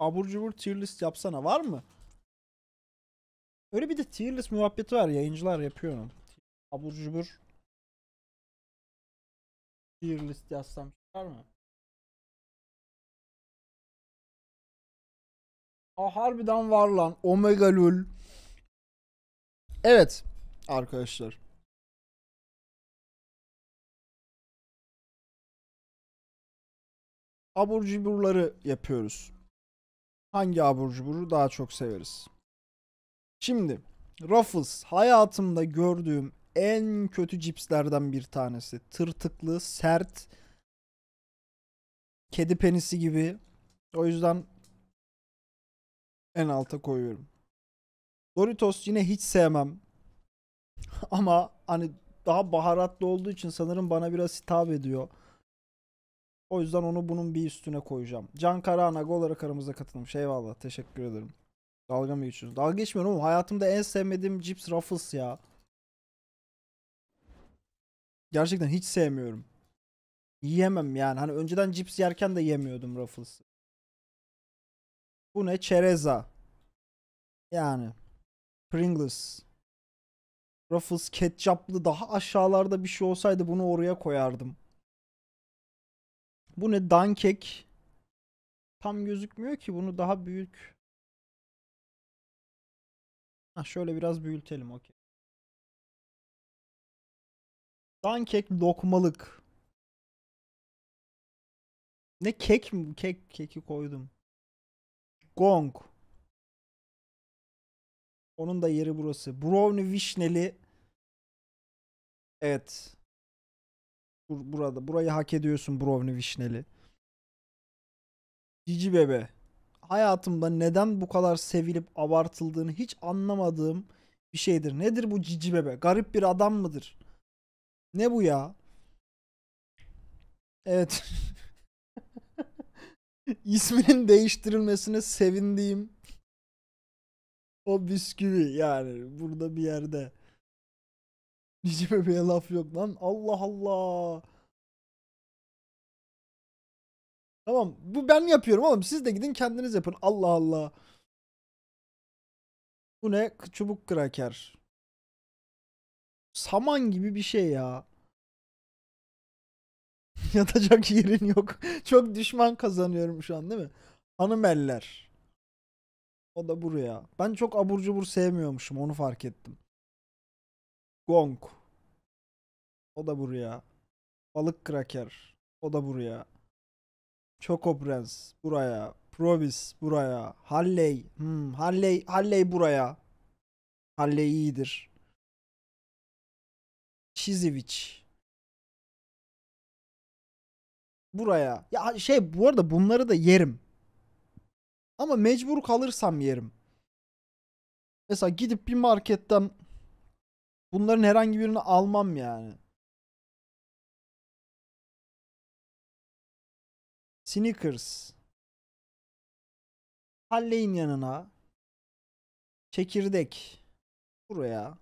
abur cubur tier list yapsana var mı? Öyle bir de tier list muhabbeti var yayıncılar yapıyor onu. Abur cubur tier list yazsam çıkar mı? Aa, harbiden var lan. Omega Lul. Evet arkadaşlar. Abur cuburları yapıyoruz hangi abur cuburu daha çok severiz? Şimdi Ruffles hayatımda gördüğüm en kötü cipslerden bir tanesi. Tırtıklı, sert, kedi penisi gibi. O yüzden en alta koyuyorum. Doritos yine hiç sevmem. Ama hani daha baharatlı olduğu için sanırım bana biraz hitap ediyor. O yüzden onu bunun bir üstüne koyacağım. Can Karahanag olarak aramıza katılmış. Eyvallah teşekkür ederim. Dalga mı geçiyorsun? Dalga geçmiyorum ama hayatımda en sevmediğim Chips Ruffles ya. Gerçekten hiç sevmiyorum. Yiyemem yani. Hani önceden cips yerken de yemiyordum Ruffles. Bu ne? Çereza. Yani. Pringles. Ruffles ketçaplı daha aşağılarda bir şey olsaydı bunu oraya koyardım. Bu ne dankek? Tam gözükmüyor ki bunu daha büyük. Ha şöyle biraz büyütelim okey. Dankek lokmalık. Ne kek mi? Kek keki koydum. Gong. Onun da yeri burası. Brownie vişneli. Evet. Bur burada burayı hak ediyorsun Brovni Vişneli. Cici bebe. Hayatımda neden bu kadar sevilip abartıldığını hiç anlamadığım bir şeydir. Nedir bu cici bebe? Garip bir adam mıdır? Ne bu ya? Evet. İsminin değiştirilmesine sevindiğim o bisküvi yani burada bir yerde. Nice bebeğe laf yok lan. Allah Allah. Tamam bu ben yapıyorum oğlum. Siz de gidin kendiniz yapın. Allah Allah. Bu ne? Çubuk kraker. Saman gibi bir şey ya. Yatacak yerin yok. Çok düşman kazanıyorum şu an değil mi? Hanım O da buraya. Ben çok abur cubur sevmiyormuşum onu fark ettim. Gong. O da buraya. Balık kraker. O da buraya. Choco Prens buraya. Provis buraya. Halley. Hmm, Halley, Halley buraya. Halley iyidir. Çiziviç. Buraya. Ya şey bu arada bunları da yerim. Ama mecbur kalırsam yerim. Mesela gidip bir marketten Bunların herhangi birini almam yani. Sneakers. Halley'in yanına. Çekirdek. Buraya.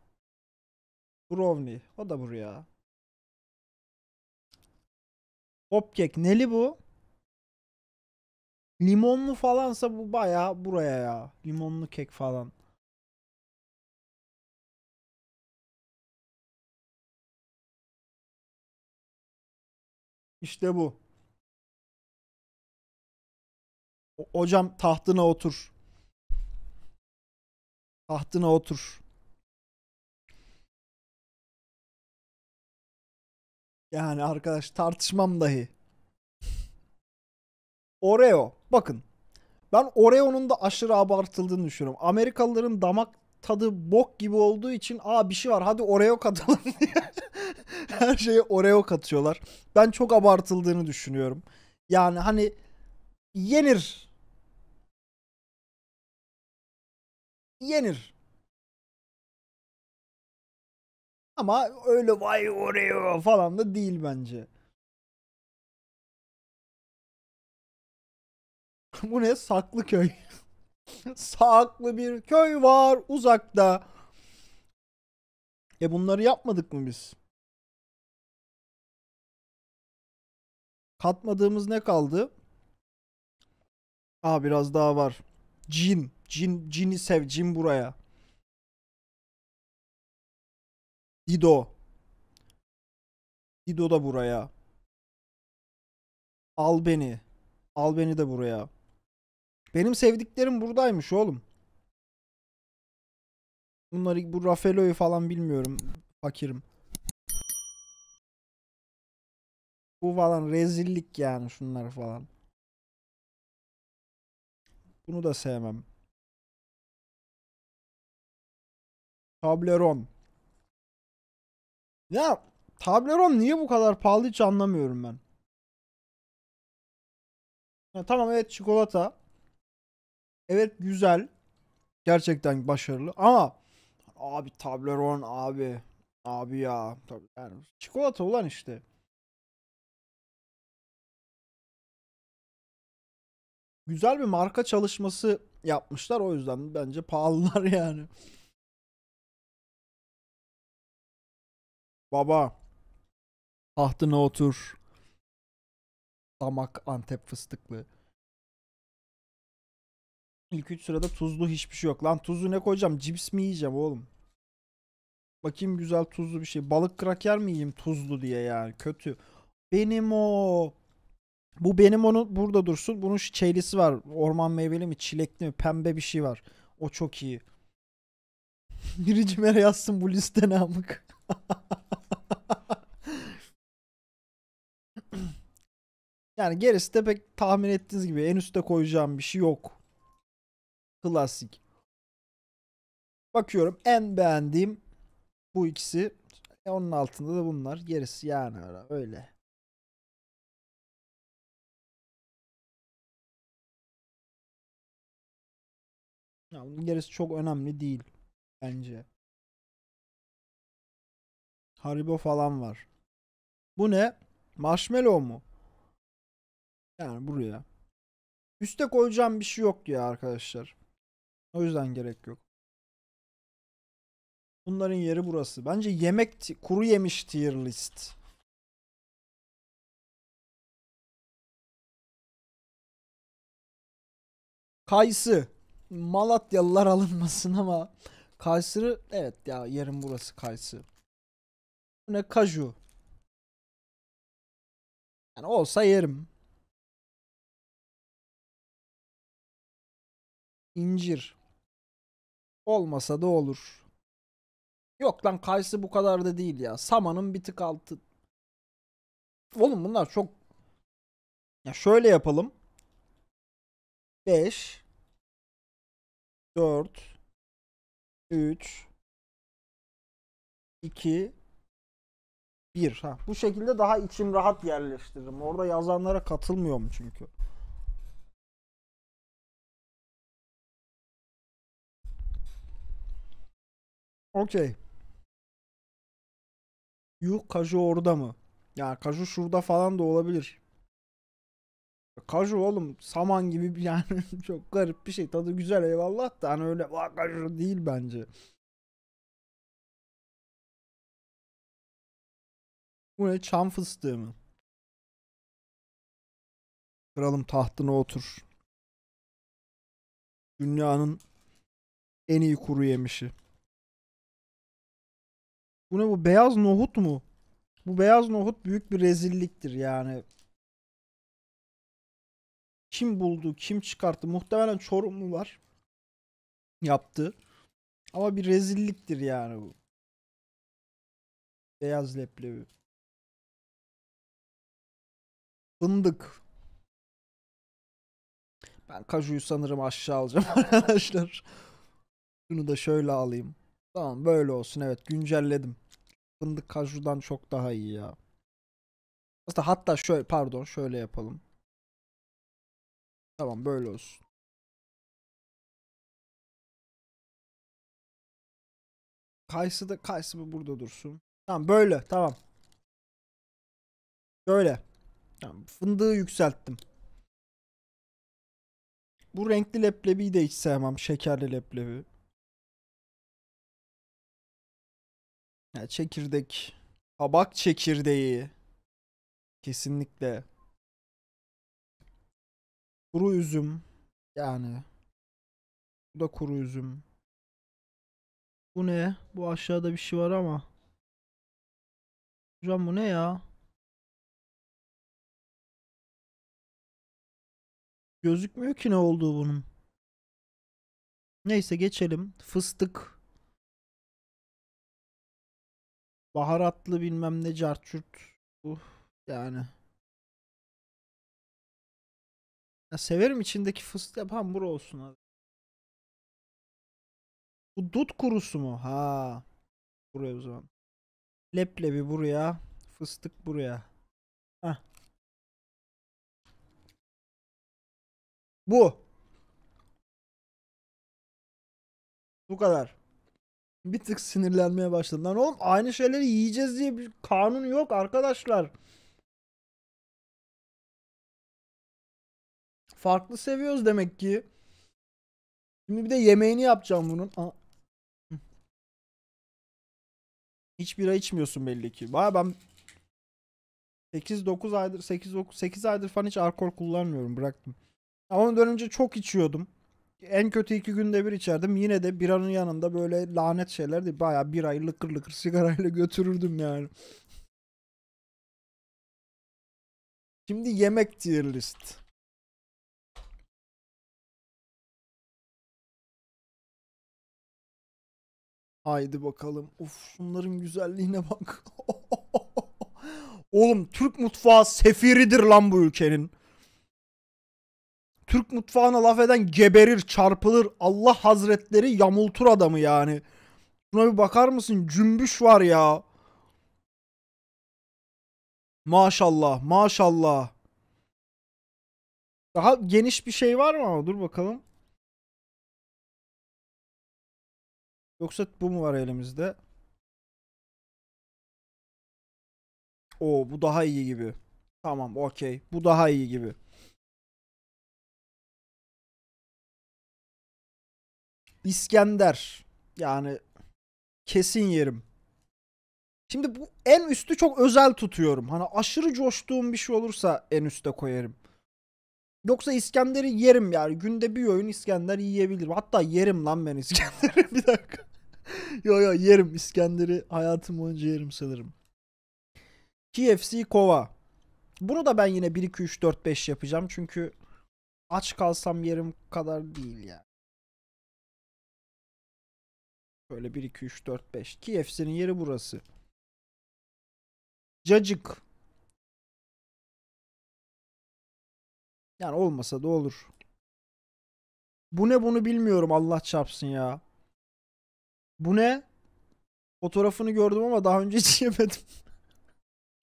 Brownie. O da buraya. Hopkek. Neli bu? Limonlu falansa bu baya buraya ya. Limonlu kek falan. İşte bu. Hocam tahtına otur. Tahtına otur. Yani arkadaş tartışmam dahi. Oreo. Bakın. Ben Oreo'nun da aşırı abartıldığını düşünüyorum. Amerikalıların damak tadı bok gibi olduğu için aa bir şey var hadi Oreo katalım diye her şeye Oreo katıyorlar. Ben çok abartıldığını düşünüyorum. Yani hani yenir. Yenir. Ama öyle vay Oreo falan da değil bence. Bu ne? saklı köy? Sağaklı bir köy var uzakta. E bunları yapmadık mı biz? Katmadığımız ne kaldı? Aa biraz daha var. Cin. Cin cini sev. Cin buraya. Dido. Dido da buraya. Al beni. Al beni de buraya. Benim sevdiklerim buradaymış oğlum. Bunları bu Rafaelo'yu falan bilmiyorum. Fakirim. Bu falan rezillik yani şunlar falan. Bunu da sevmem. Tableron. Ya Tableron niye bu kadar pahalı hiç anlamıyorum ben. Ya, tamam evet çikolata. Evet güzel. Gerçekten başarılı ama abi Toblerone abi. Abi ya. Yani çikolata olan işte. Güzel bir marka çalışması yapmışlar. O yüzden bence pahalılar yani. Baba. Tahtına otur. Damak Antep fıstıklı. İlk 3 sırada tuzlu hiçbir şey yok. Lan tuzlu ne koyacağım? Cips mi yiyeceğim oğlum? Bakayım güzel tuzlu bir şey. Balık kraker mi yiyeyim tuzlu diye yani. Kötü. Benim o. Bu benim onu burada dursun. Bunun şu çeylisi var. Orman meyveli mi? Çilekli mi? Pembe bir şey var. O çok iyi. Biricimere yazsın bu liste amık yani gerisi de pek tahmin ettiğiniz gibi en üste koyacağım bir şey yok. Klasik. Bakıyorum en beğendiğim bu ikisi. E, onun altında da bunlar. Gerisi yani öyle. Ya bunun gerisi çok önemli değil bence. Haribo falan var. Bu ne? Marshmallow mu? Yani buraya. Üste koyacağım bir şey yok diyor arkadaşlar. O yüzden gerek yok. Bunların yeri burası. Bence yemek kuru yemiş tier list. Kayısı. Malatyalılar alınmasın ama Kayseri evet ya yerin burası kayısı Bu ne kaju. Yani olsa yerim. İncir. Olmasa da olur. Yok lan kayısı bu kadar da değil ya. Samanın bir tık altı. Oğlum bunlar çok... Ya şöyle yapalım. 5 4 3 2 1 ha bu şekilde daha içim rahat yerleştiririm. Orada yazanlara katılmıyorum çünkü. Okey. Yuh Kaju orada mı? Ya Kaju şurada falan da olabilir. Kaju oğlum saman gibi bir yani çok garip bir şey. Tadı güzel eyvallah da hani öyle vah kaju değil bence. Bu ne çam fıstığı mı? Kralım tahtına otur. Dünyanın en iyi kuru yemişi. Bu ne bu beyaz nohut mu? Bu beyaz nohut büyük bir rezilliktir yani. Kim buldu, kim çıkarttı? Muhtemelen çorumlu var yaptı. Ama bir rezilliktir yani bu. Beyaz leblebi. Fındık. Ben kajuyu sanırım aşağı alacağım arkadaşlar. Şunu da şöyle alayım. Tamam böyle olsun evet güncelledim. Fındık kajudan çok daha iyi ya. Aslında hatta şöyle pardon şöyle yapalım. Tamam böyle olsun. Kayısı da kayısı mı burada dursun. Tamam böyle tamam. Böyle. Tamam, fındığı yükselttim. Bu renkli leblebiyi de hiç sevmem. Şekerli leblebi. Ya çekirdek. Kabak çekirdeği. Kesinlikle. Kuru üzüm. Yani. Bu da kuru üzüm. Bu ne? Bu aşağıda bir şey var ama. Hocam bu ne ya? Gözükmüyor ki ne olduğu bunun. Neyse geçelim. Fıstık. baharatlı bilmem ne carçurt. Uh, yani. Ya severim içindeki fıstık hamur olsun abi. Bu dut kurusu mu? Ha. Buraya o zaman. Leblebi buraya. Fıstık buraya. Heh. Bu. Bu kadar bir tık sinirlenmeye başladım. Lan oğlum aynı şeyleri yiyeceğiz diye bir kanun yok arkadaşlar. Farklı seviyoruz demek ki. Şimdi bir de yemeğini yapacağım bunun. Aa. Hiç bira içmiyorsun belli ki. Baya ben 8-9 aydır 8, 9, 8 aydır falan hiç alkol kullanmıyorum bıraktım. Ama ondan önce çok içiyordum en kötü iki günde bir içerdim. Yine de biranın yanında böyle lanet şeylerdi Baya bir ay lıkır lıkır sigarayla götürürdüm yani. Şimdi yemek tier list. Haydi bakalım. Uf, şunların güzelliğine bak. Oğlum Türk mutfağı sefiridir lan bu ülkenin. Türk mutfağına laf eden geberir, çarpılır. Allah Hazretleri yamultur adamı yani. Buna bir bakar mısın? Cümbüş var ya. Maşallah, maşallah. Daha geniş bir şey var mı ama dur bakalım. Yoksa bu mu var elimizde? O bu daha iyi gibi. Tamam, okey. Bu daha iyi gibi. İskender. Yani kesin yerim. Şimdi bu en üstü çok özel tutuyorum. Hani aşırı coştuğum bir şey olursa en üste koyarım. Yoksa İskender'i yerim yani. Günde bir oyun İskender yiyebilirim. Hatta yerim lan ben İskender'i. bir dakika. yo yo yerim. İskender'i hayatım boyunca yerim sanırım. KFC kova. Bunu da ben yine 1 2 3 4 5 yapacağım çünkü aç kalsam yerim kadar değil ya. Yani. Böyle 1, 2, 3, 4, 5. KFC'nin yeri burası. Cacık. Yani olmasa da olur. Bu ne bunu bilmiyorum Allah çarpsın ya. Bu ne? Fotoğrafını gördüm ama daha önce hiç yemedim.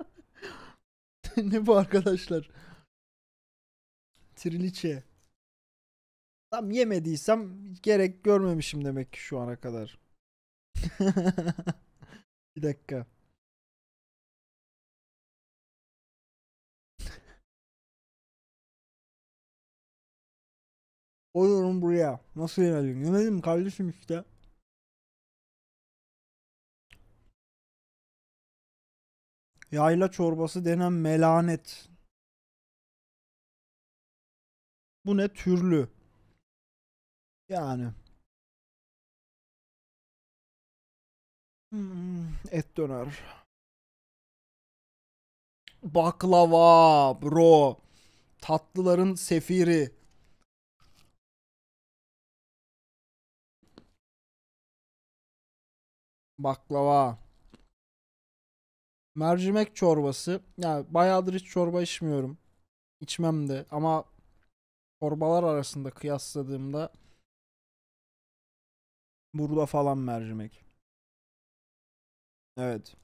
ne bu arkadaşlar? Triliçe. Tam yemediysem gerek görmemişim demek ki şu ana kadar. Bir dakika. Olurum buraya. Nasıl yönelim? Yönelim kardeşim işte. Yayla çorbası denen melanet. Bu ne türlü? Yani. Hmm, et döner. Baklava bro. Tatlıların sefiri. Baklava. Mercimek çorbası. Yani bayağıdır hiç çorba içmiyorum. İçmem de ama çorbalar arasında kıyasladığımda burada falan mercimek. Evet.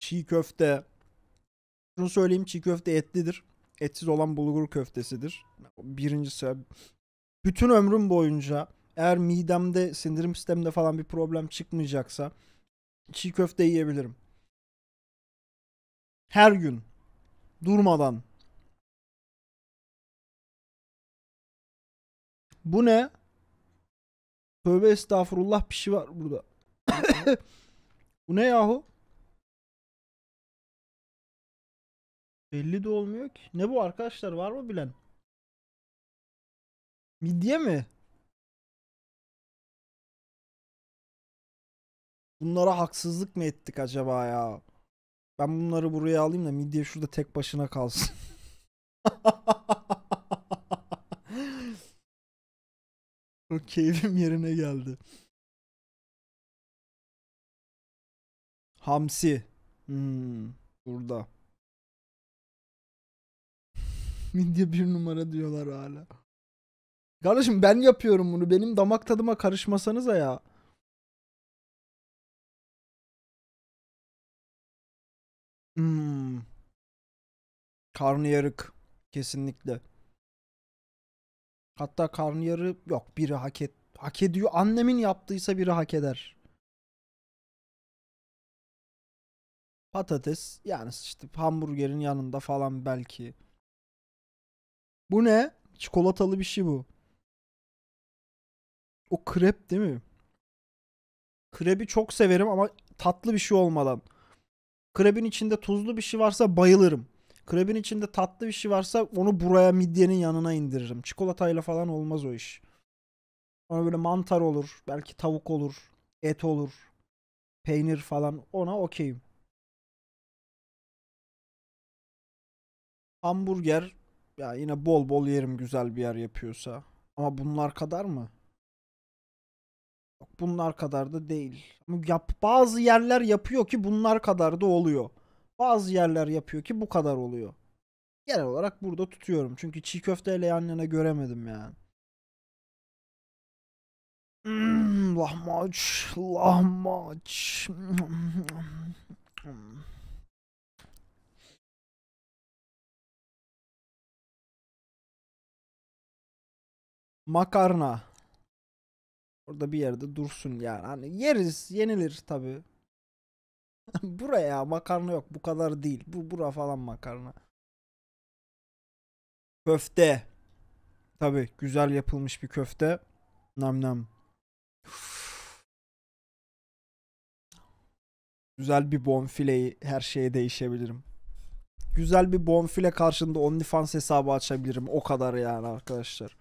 Çiğ köfte. Şunu söyleyeyim çiğ köfte etlidir. Etsiz olan bulgur köftesidir. Birincisi bütün ömrüm boyunca eğer midemde sindirim sisteminde falan bir problem çıkmayacaksa çiğ köfte yiyebilirim. Her gün durmadan. Bu ne? Tövbe estağfurullah bir şey var burada. Bu ne yahu? Belli de olmuyor ki. Ne bu arkadaşlar var mı bilen? Midye mi? Bunlara haksızlık mı ettik acaba ya? Ben bunları buraya alayım da midye şurada tek başına kalsın. Keyfim yerine geldi. Hamsi. Hmm, burada. Midye bir numara diyorlar hala. Kardeşim ben yapıyorum bunu. Benim damak tadıma karışmasanız ya. Hmm. Karnıyarık. Kesinlikle. Hatta karnıyarı yok biri hak et hak ediyor. Annemin yaptıysa biri hak eder. Patates yani işte hamburgerin yanında falan belki. Bu ne? Çikolatalı bir şey bu. O krep değil mi? Krebi çok severim ama tatlı bir şey olmadan. Krebin içinde tuzlu bir şey varsa bayılırım. Krebin içinde tatlı bir şey varsa onu buraya midyenin yanına indiririm. Çikolatayla falan olmaz o iş. Ona böyle mantar olur, belki tavuk olur, et olur, peynir falan ona okeyim. Hamburger ya yine bol bol yerim güzel bir yer yapıyorsa. Ama bunlar kadar mı? Yok, bunlar kadar da değil. Ama yap, bazı yerler yapıyor ki bunlar kadar da oluyor. Bazı yerler yapıyor ki bu kadar oluyor. Genel olarak burada tutuyorum. Çünkü çiğ köfteyle yan yana göremedim yani. Mm, lahmaç, lahmaç. Hmm, hmm, hmm, Makarna. Orada bir yerde dursun yani. Hani yeriz, yenilir tabi. Buraya makarna yok. Bu kadar değil. Bu bura falan makarna. Köfte. Tabi güzel yapılmış bir köfte. Nam nam. Güzel bir bonfileyi her şeye değişebilirim. Güzel bir bonfile karşında OnlyFans hesabı açabilirim. O kadar yani arkadaşlar.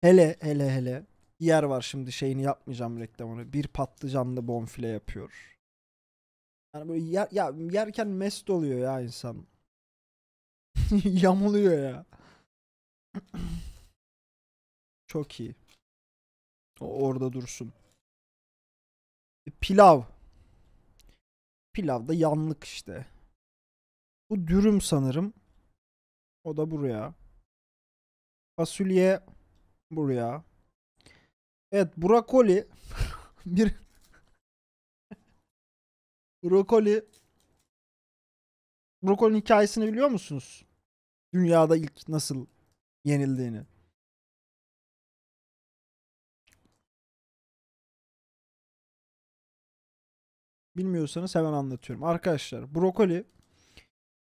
Hele hele hele. Bir yer var şimdi şeyini yapmayacağım reklamını. Bir patlıcanlı bonfile yapıyor. Yani böyle yer, ya, yerken mest oluyor ya insan. Yamuluyor ya. Çok iyi. O orada dursun. E, pilav. Pilav da yanlık işte. Bu dürüm sanırım. O da buraya. Fasulye buraya. Evet brokoli bir brokoli Brokoli hikayesini biliyor musunuz? Dünyada ilk nasıl yenildiğini. Bilmiyorsanız hemen anlatıyorum. Arkadaşlar brokoli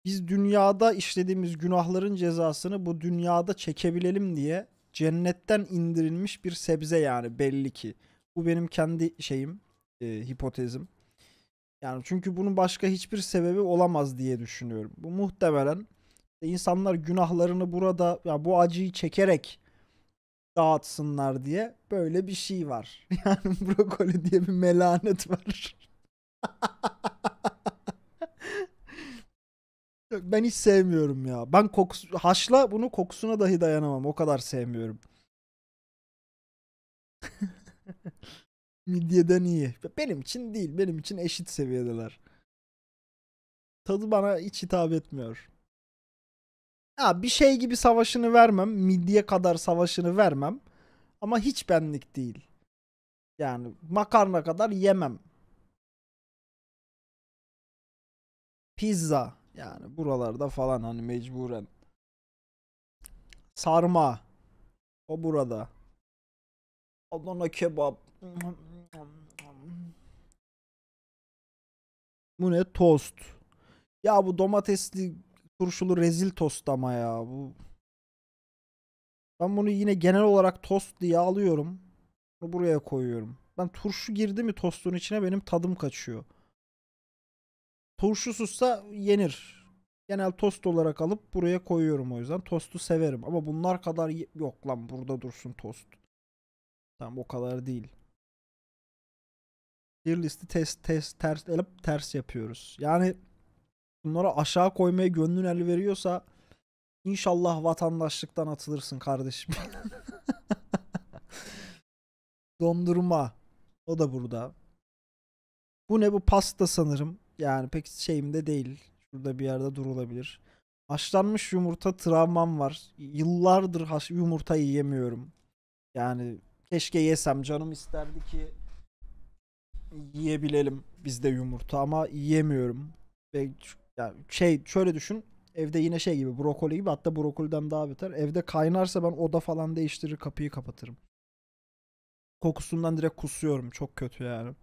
biz dünyada işlediğimiz günahların cezasını bu dünyada çekebilelim diye Cennetten indirilmiş bir sebze yani belli ki. Bu benim kendi şeyim, e, hipotezim. Yani çünkü bunun başka hiçbir sebebi olamaz diye düşünüyorum. Bu muhtemelen insanlar günahlarını burada ya yani bu acıyı çekerek dağıtsınlar diye böyle bir şey var. Yani brokoli diye bir melanet var. Ben hiç sevmiyorum ya. Ben kokus haşla bunu kokusuna dahi dayanamam. O kadar sevmiyorum. Midyeden iyi. Benim için değil. Benim için eşit seviyedeler. Tadı bana hiç hitap etmiyor. Ha, bir şey gibi savaşını vermem. Midye kadar savaşını vermem. Ama hiç benlik değil. Yani makarna kadar yemem. Pizza. Yani buralarda falan hani mecburen. Sarma. O burada. Adana kebap. Bu ne? Tost. Ya bu domatesli turşulu rezil tost ama ya. Bu... Ben bunu yine genel olarak tost diye alıyorum. Bunu buraya koyuyorum. Ben turşu girdi mi tostun içine benim tadım kaçıyor. Turşusuzsa yenir. Genel tost olarak alıp buraya koyuyorum o yüzden. Tostu severim ama bunlar kadar yok lan burada dursun tost. Tam o kadar değil. Bir listi test test ters elip ters yapıyoruz. Yani bunları aşağı koymaya gönlün el veriyorsa inşallah vatandaşlıktan atılırsın kardeşim. Dondurma. O da burada. Bu ne bu pasta sanırım yani pek şeyimde değil. Şurada bir yerde durulabilir. Haşlanmış yumurta travmam var. Yıllardır haş yumurta yiyemiyorum. Yani keşke yesem canım isterdi ki yiyebilelim biz de yumurta ama yiyemiyorum. Ve yani şey şöyle düşün. Evde yine şey gibi brokoli gibi hatta brokoliden daha beter. Evde kaynarsa ben oda falan değiştirir kapıyı kapatırım. Kokusundan direkt kusuyorum. Çok kötü yani.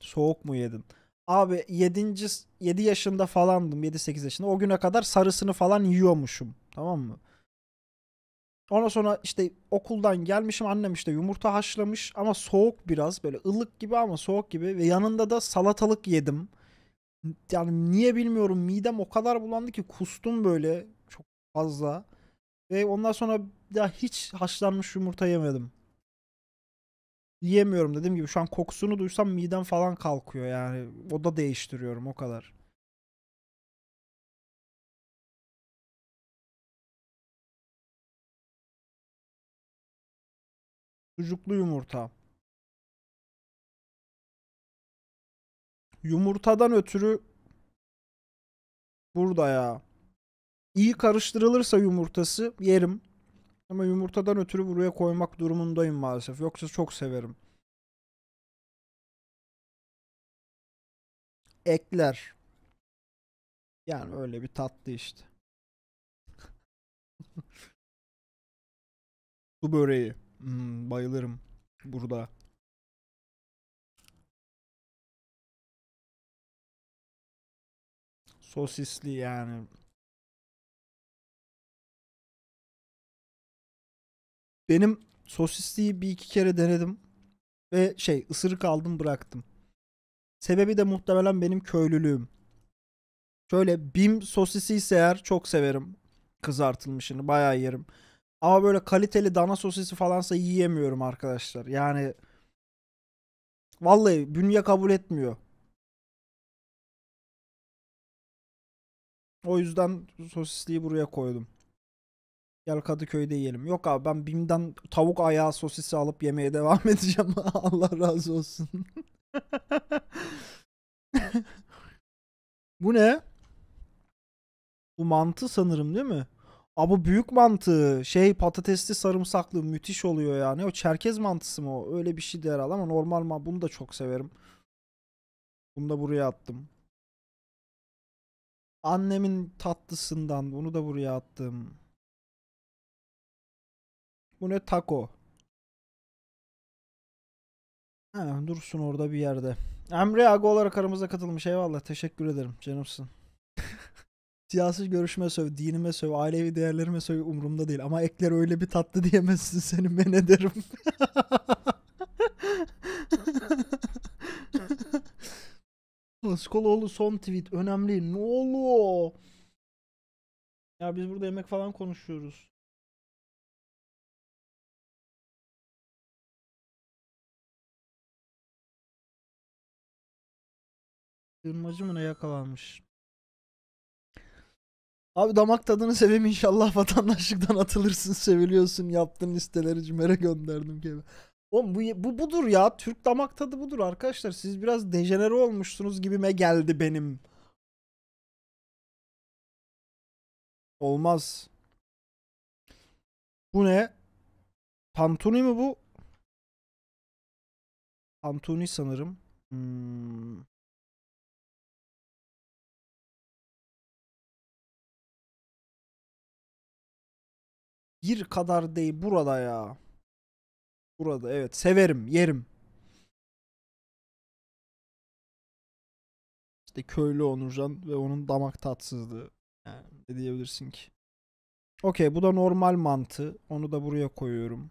Soğuk mu yedin? Abi 7. 7 yaşında falandım. 7-8 yaşında. O güne kadar sarısını falan yiyormuşum. Tamam mı? Ondan sonra işte okuldan gelmişim annem işte yumurta haşlamış ama soğuk biraz böyle ılık gibi ama soğuk gibi ve yanında da salatalık yedim. Yani niye bilmiyorum midem o kadar bulandı ki kustum böyle çok fazla. Ve ondan sonra daha hiç haşlanmış yumurta yemedim yiyemiyorum dediğim gibi şu an kokusunu duysam midem falan kalkıyor yani o da değiştiriyorum o kadar. Sucuklu yumurta. Yumurtadan ötürü burada ya. İyi karıştırılırsa yumurtası yerim. Ama yumurtadan ötürü buraya koymak durumundayım maalesef. Yoksa çok severim. Ekler. Yani öyle bir tatlı işte. Su böreği. Hmm, bayılırım burada. Sosisli yani. Benim sosisliği bir iki kere denedim. Ve şey ısırık aldım bıraktım. Sebebi de muhtemelen benim köylülüğüm. Şöyle bim sosisi ise eğer çok severim. Kızartılmışını bayağı yerim. Ama böyle kaliteli dana sosisi falansa yiyemiyorum arkadaşlar. Yani vallahi bünye kabul etmiyor. O yüzden sosisliği buraya koydum. Gel Kadıköy'de yiyelim. Yok abi ben bimden tavuk ayağı sosisi alıp yemeye devam edeceğim. Allah razı olsun. Bu ne? Bu mantı sanırım değil mi? Aa büyük mantı. Şey patatesli sarımsaklı müthiş oluyor yani. O çerkez mantısı mı o? Öyle bir şey de herhalde ama normal mantı. Bunu da çok severim. Bunu da buraya attım. Annemin tatlısından bunu da buraya attım. Bu ne taco? Ha, dursun orada bir yerde. Emre Aga olarak aramıza katılmış. Eyvallah. Teşekkür ederim. Canımsın. Siyasi görüşme söv, dinime söv, ailevi değerlerime söv umurumda değil. Ama ekler öyle bir tatlı diyemezsin senin ben ederim. Iskoloğlu son tweet önemli. Ne oluyor? Ya biz burada yemek falan konuşuyoruz. Sığınmacı mı ne yakalanmış? Abi damak tadını seveyim inşallah vatandaşlıktan atılırsın seviliyorsun yaptın listeleri cümere gönderdim gibi. Oğlum bu, bu budur ya Türk damak tadı budur arkadaşlar siz biraz dejenere olmuşsunuz gibime geldi benim. Olmaz. Bu ne? Tantuni mi bu? Tantuni sanırım. Hmm. Bir kadar değil burada ya. Burada evet severim yerim. İşte köylü Onurcan ve onun damak tatsızlığı. Yani ne diyebilirsin ki? Okey bu da normal mantı. Onu da buraya koyuyorum.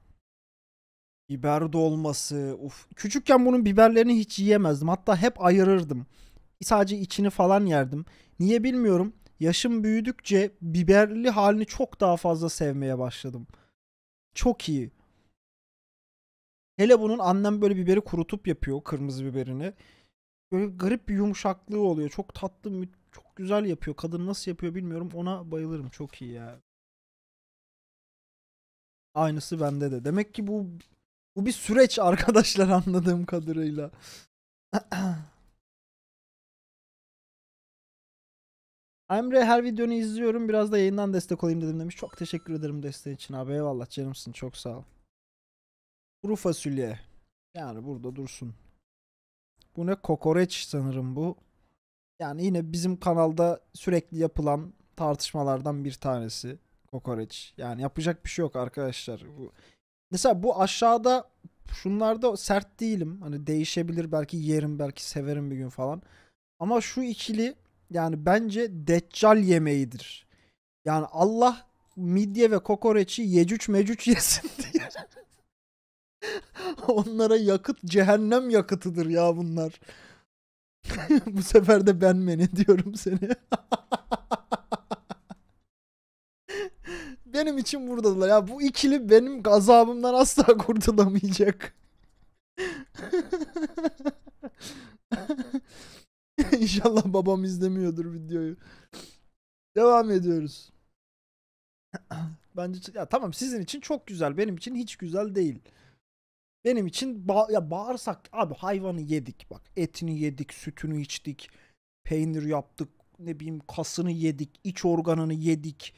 Biber dolması. Uf. Küçükken bunun biberlerini hiç yiyemezdim. Hatta hep ayırırdım. Sadece içini falan yerdim. Niye bilmiyorum yaşım büyüdükçe biberli halini çok daha fazla sevmeye başladım. Çok iyi. Hele bunun annem böyle biberi kurutup yapıyor kırmızı biberini. Böyle garip bir yumuşaklığı oluyor. Çok tatlı, çok güzel yapıyor. Kadın nasıl yapıyor bilmiyorum. Ona bayılırım. Çok iyi ya. Aynısı bende de. Demek ki bu bu bir süreç arkadaşlar anladığım kadarıyla. Emre her videonu izliyorum. Biraz da yayından destek olayım dedim demiş. Çok teşekkür ederim desteği için abi. Eyvallah canımsın. Çok sağ ol. Kuru fasulye. Yani burada dursun. Bu ne? Kokoreç sanırım bu. Yani yine bizim kanalda sürekli yapılan tartışmalardan bir tanesi. Kokoreç. Yani yapacak bir şey yok arkadaşlar. Bu... Mesela bu aşağıda şunlarda sert değilim. Hani değişebilir belki yerim belki severim bir gün falan. Ama şu ikili yani bence deccal yemeğidir. Yani Allah midye ve kokoreçi yecüc mecüc yesin diye. Onlara yakıt cehennem yakıtıdır ya bunlar. Bu sefer de ben beni diyorum seni. benim için buradalar. Ya bu ikili benim gazabımdan asla kurtulamayacak. İnşallah babam izlemiyordur videoyu. Devam ediyoruz. Bence ya tamam sizin için çok güzel. Benim için hiç güzel değil. Benim için ba ya bağırsak abi hayvanı yedik bak. Etini yedik, sütünü içtik, peynir yaptık, ne bileyim kasını yedik, iç organını yedik,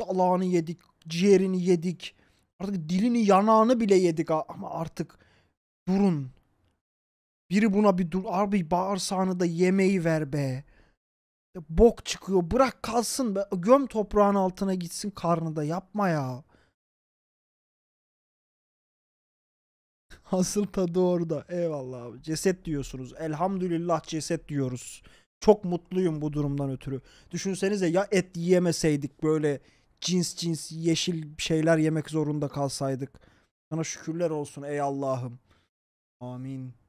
dalağını yedik, ciğerini yedik. Artık dilini, yanağını bile yedik ama artık durun. Biri buna bir dur abi bağırsağını da yemeği ver be. Bok çıkıyor bırak kalsın be. göm toprağın altına gitsin karnı da yapma ya. Asıl tadı orada. Eyvallah abi. Ceset diyorsunuz. Elhamdülillah ceset diyoruz. Çok mutluyum bu durumdan ötürü. Düşünsenize ya et yiyemeseydik böyle cins cins yeşil şeyler yemek zorunda kalsaydık. Sana şükürler olsun ey Allah'ım. Amin.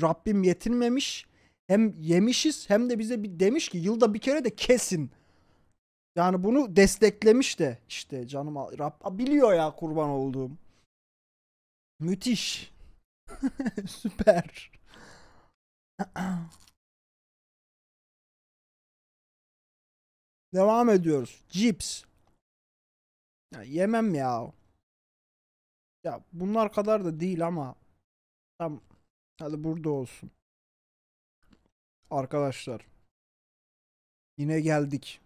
Rabbim yetinmemiş. Hem yemişiz hem de bize bir demiş ki yılda bir kere de kesin. Yani bunu desteklemiş de işte canım Rab biliyor ya kurban olduğum. Müthiş. Süper. Devam ediyoruz. Cips. Ya yemem ya. Ya bunlar kadar da değil ama tam Hadi burada olsun. Arkadaşlar. Yine geldik.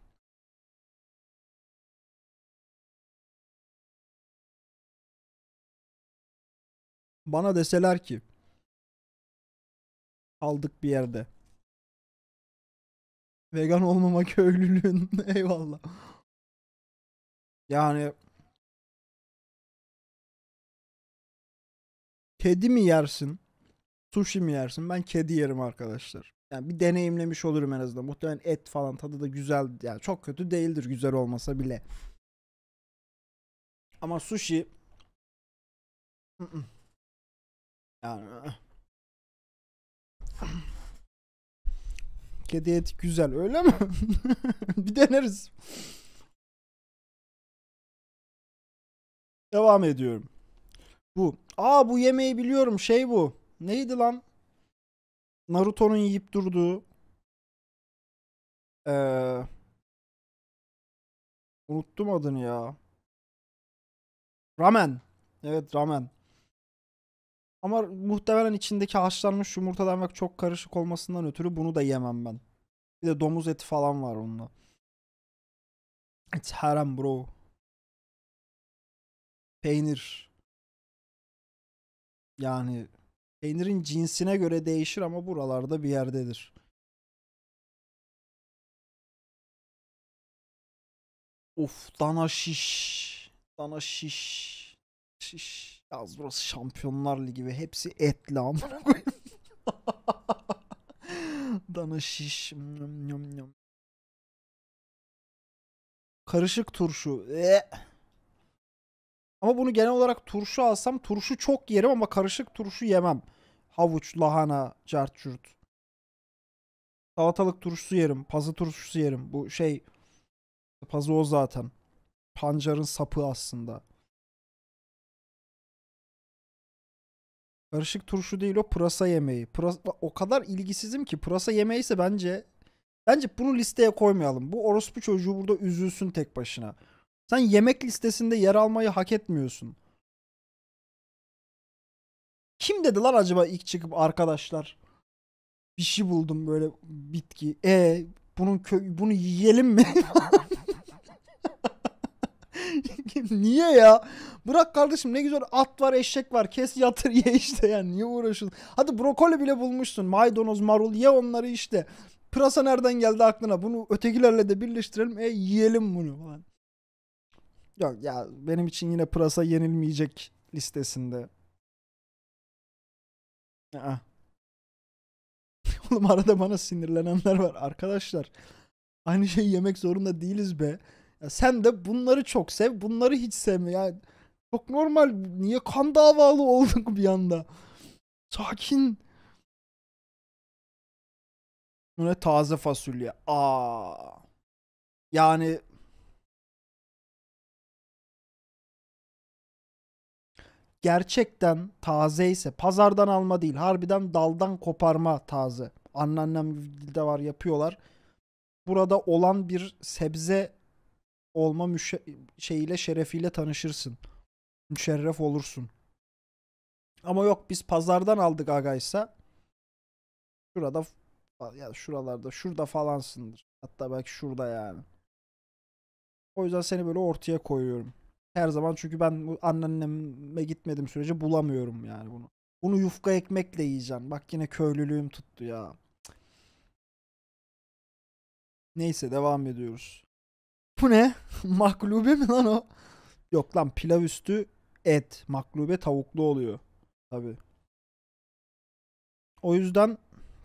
Bana deseler ki aldık bir yerde. Vegan olmama köylülüğün eyvallah. Yani kedi mi yersin? Sushi mi yersin? Ben kedi yerim arkadaşlar. Yani bir deneyimlemiş olurum en azından. Muhtemelen et falan tadı da güzel. Yani çok kötü değildir güzel olmasa bile. Ama sushi yani eh. Kedi eti güzel öyle mi? bir deneriz. Devam ediyorum. Bu. Aa bu yemeği biliyorum. Şey bu. Neydi lan? Naruto'nun yiyip durduğu. Ee, unuttum adını ya. Ramen. Evet ramen. Ama muhtemelen içindeki haşlanmış yumurtadan bak çok karışık olmasından ötürü bunu da yemem ben. Bir de domuz eti falan var onunla. It's haram bro. Peynir. Yani Peynirin cinsine göre değişir ama buralarda bir yerdedir. Of dana şiş. Dana şiş. Şiş. Yaz burası Şampiyonlar Ligi ve hepsi etli ama. koyayım. dana şiş. Karışık turşu. Eee. Ama bunu genel olarak turşu alsam turşu çok yerim ama karışık turşu yemem. Havuç, lahana, cart Salatalık turşusu yerim. Pazı turşusu yerim. Bu şey pazı o zaten. Pancarın sapı aslında. Karışık turşu değil o pırasa yemeği. Pırasa, o kadar ilgisizim ki pırasa yemeği ise bence bence bunu listeye koymayalım. Bu orospu çocuğu burada üzülsün tek başına. Sen yemek listesinde yer almayı hak etmiyorsun. Kim dediler acaba ilk çıkıp arkadaşlar? Bir şey buldum böyle bitki. E bunun kö bunu yiyelim mi? niye ya? Bırak kardeşim ne güzel at var eşek var kes yatır ye işte yani niye uğraşıyorsun? Hadi brokoli bile bulmuşsun maydanoz marul ye onları işte. Pırasa nereden geldi aklına bunu ötekilerle de birleştirelim e yiyelim bunu falan. Yok ya benim için yine pırasa yenilmeyecek listesinde. Aa. Oğlum arada bana sinirlenenler var. Arkadaşlar aynı şeyi yemek zorunda değiliz be. Ya sen de bunları çok sev, bunları hiç sevme. Yani çok normal. Niye kan davalı olduk bir anda? Sakin. Bu ne taze fasulye. Aa. Yani gerçekten taze ise pazardan alma değil harbiden daldan koparma taze. Anneannem de var yapıyorlar. Burada olan bir sebze olma müşe- şeyiyle şerefiyle tanışırsın. Müşerref olursun. Ama yok biz pazardan aldık agaysa şurada ya şuralarda şurada falansındır. Hatta belki şurada yani. O yüzden seni böyle ortaya koyuyorum. Her zaman çünkü ben anneanneme gitmedim sürece bulamıyorum yani bunu. Bunu yufka ekmekle yiyeceğim. Bak yine köylülüğüm tuttu ya. Neyse devam ediyoruz. Bu ne? Maklube mi lan o? Yok lan pilav üstü et. Maklube tavuklu oluyor. Tabi. O yüzden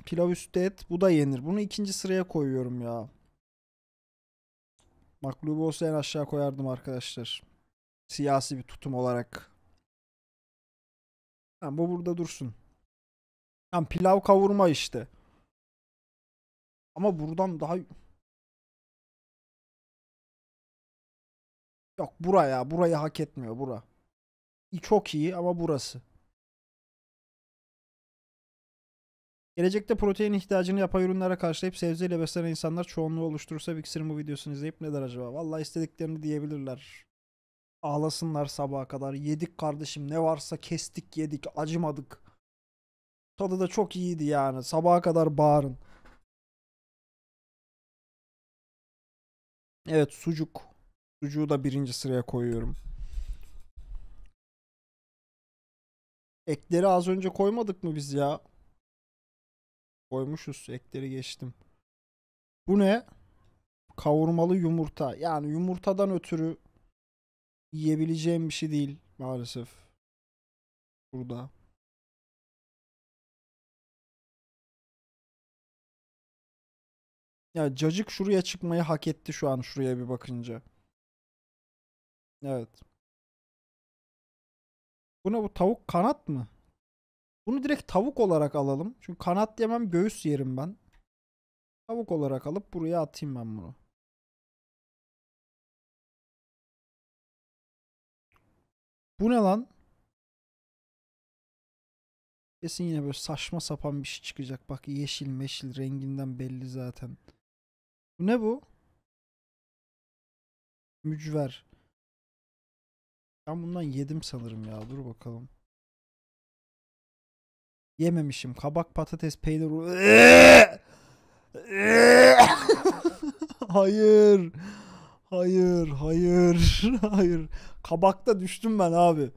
pilav üstü et bu da yenir. Bunu ikinci sıraya koyuyorum ya. Maklube olsa en aşağı koyardım arkadaşlar. Siyasi bir tutum olarak. Yani bu burada dursun. Yani pilav kavurma işte. Ama buradan daha... Yok buraya, burayı hak etmiyor bura. Çok iyi ama burası. Gelecekte protein ihtiyacını yapay ürünlere karşılayıp sebzeyle beslenen insanlar çoğunluğu oluşturursa Vixir'in bu videosunu izleyip ne der acaba? Vallahi istediklerini diyebilirler. Ağlasınlar sabaha kadar. Yedik kardeşim ne varsa kestik yedik acımadık. Tadı da çok iyiydi yani. Sabaha kadar bağırın. Evet sucuk. Sucuğu da birinci sıraya koyuyorum. Ekleri az önce koymadık mı biz ya? Koymuşuz. Ekleri geçtim. Bu ne? Kavurmalı yumurta. Yani yumurtadan ötürü yiyebileceğim bir şey değil maalesef. Burada. Ya cacık şuraya çıkmayı hak etti şu an şuraya bir bakınca. Evet. Bu ne bu tavuk kanat mı? Bunu direkt tavuk olarak alalım. Çünkü kanat yemem göğüs yerim ben. Tavuk olarak alıp buraya atayım ben bunu. Bu ne lan? Kesin yine böyle saçma sapan bir şey çıkacak. Bak yeşil meşil renginden belli zaten. Bu ne bu? Mücver. Ben bundan yedim sanırım ya. Dur bakalım. Yememişim. Kabak, patates, peynir. Hayır. Hayır, hayır, hayır. Kabakta düştüm ben abi.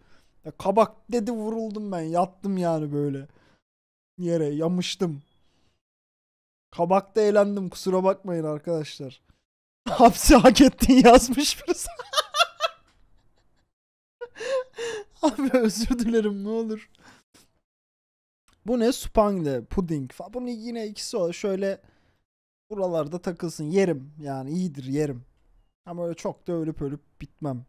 Ya kabak dedi vuruldum ben. Yattım yani böyle. Yere yamıştım. Kabakta eğlendim kusura bakmayın arkadaşlar. Hapsi hak ettin yazmış birisi. Abi özür dilerim ne olur. Bu ne? Spangle, puding falan. Bunu yine ikisi o. Şöyle buralarda takılsın. Yerim yani iyidir yerim. Ama öyle çok da ölüp ölüp bitmem.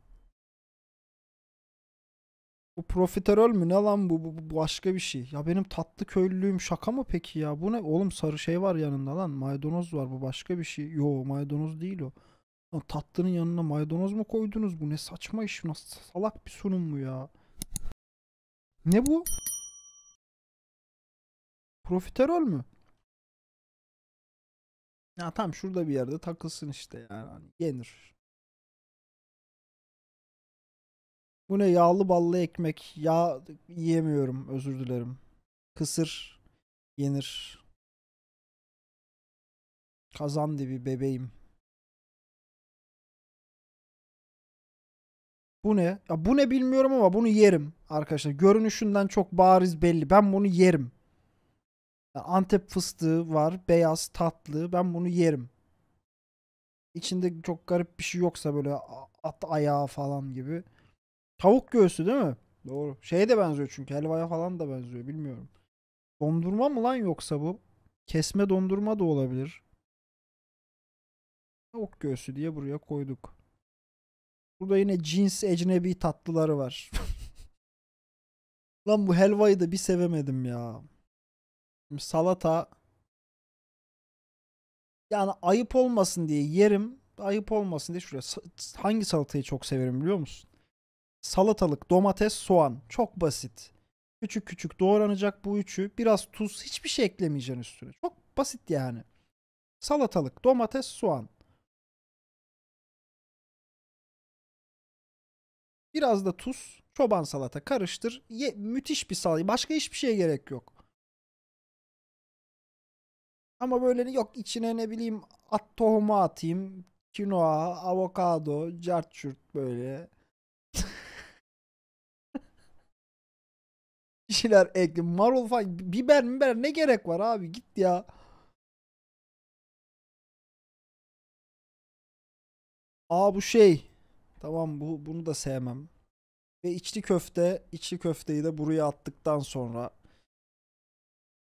Bu profiterol mü ne lan bu, bu, bu başka bir şey. Ya benim tatlı köylülüğüm şaka mı peki ya? Bu ne? Oğlum sarı şey var yanında lan. Maydanoz var bu başka bir şey. Yo maydanoz değil o. Lan tatlının yanına maydanoz mu koydunuz? Bu ne saçma iş. Nasıl salak bir sunum bu ya. Ne bu? Profiterol mü? Ya tam şurada bir yerde takılsın işte yani. yenir. Bu ne yağlı ballı ekmek. Ya yiyemiyorum özür dilerim. Kısır yenir. Kazan dibi bebeğim. Bu ne? Ya bu ne bilmiyorum ama bunu yerim arkadaşlar. Görünüşünden çok bariz belli. Ben bunu yerim. Antep fıstığı var. Beyaz, tatlı. Ben bunu yerim. İçinde çok garip bir şey yoksa böyle at ayağı falan gibi. Tavuk göğsü değil mi? Doğru. Şeye de benziyor çünkü helvaya falan da benziyor bilmiyorum. Dondurma mı lan yoksa bu? Kesme dondurma da olabilir. Tavuk göğsü diye buraya koyduk. Burada yine cins ecnebi tatlıları var. lan bu helvayı da bir sevemedim ya salata yani ayıp olmasın diye yerim. Ayıp olmasın diye şuraya hangi salatayı çok severim biliyor musun? Salatalık, domates, soğan. Çok basit. Küçük küçük doğranacak bu üçü. Biraz tuz, hiçbir şey eklemeyeceksin üstüne. Çok basit yani. Salatalık, domates, soğan. Biraz da tuz, çoban salata karıştır. Ye, müthiş bir salata. Başka hiçbir şeye gerek yok. Ama böyle yok içine ne bileyim at tohumu atayım. Kinoa, avokado, carçurt böyle. şeyler ekledim. Marul falan. Biber biber ne gerek var abi git ya. Aa bu şey. Tamam bu bunu da sevmem. Ve içli köfte, içli köfteyi de buraya attıktan sonra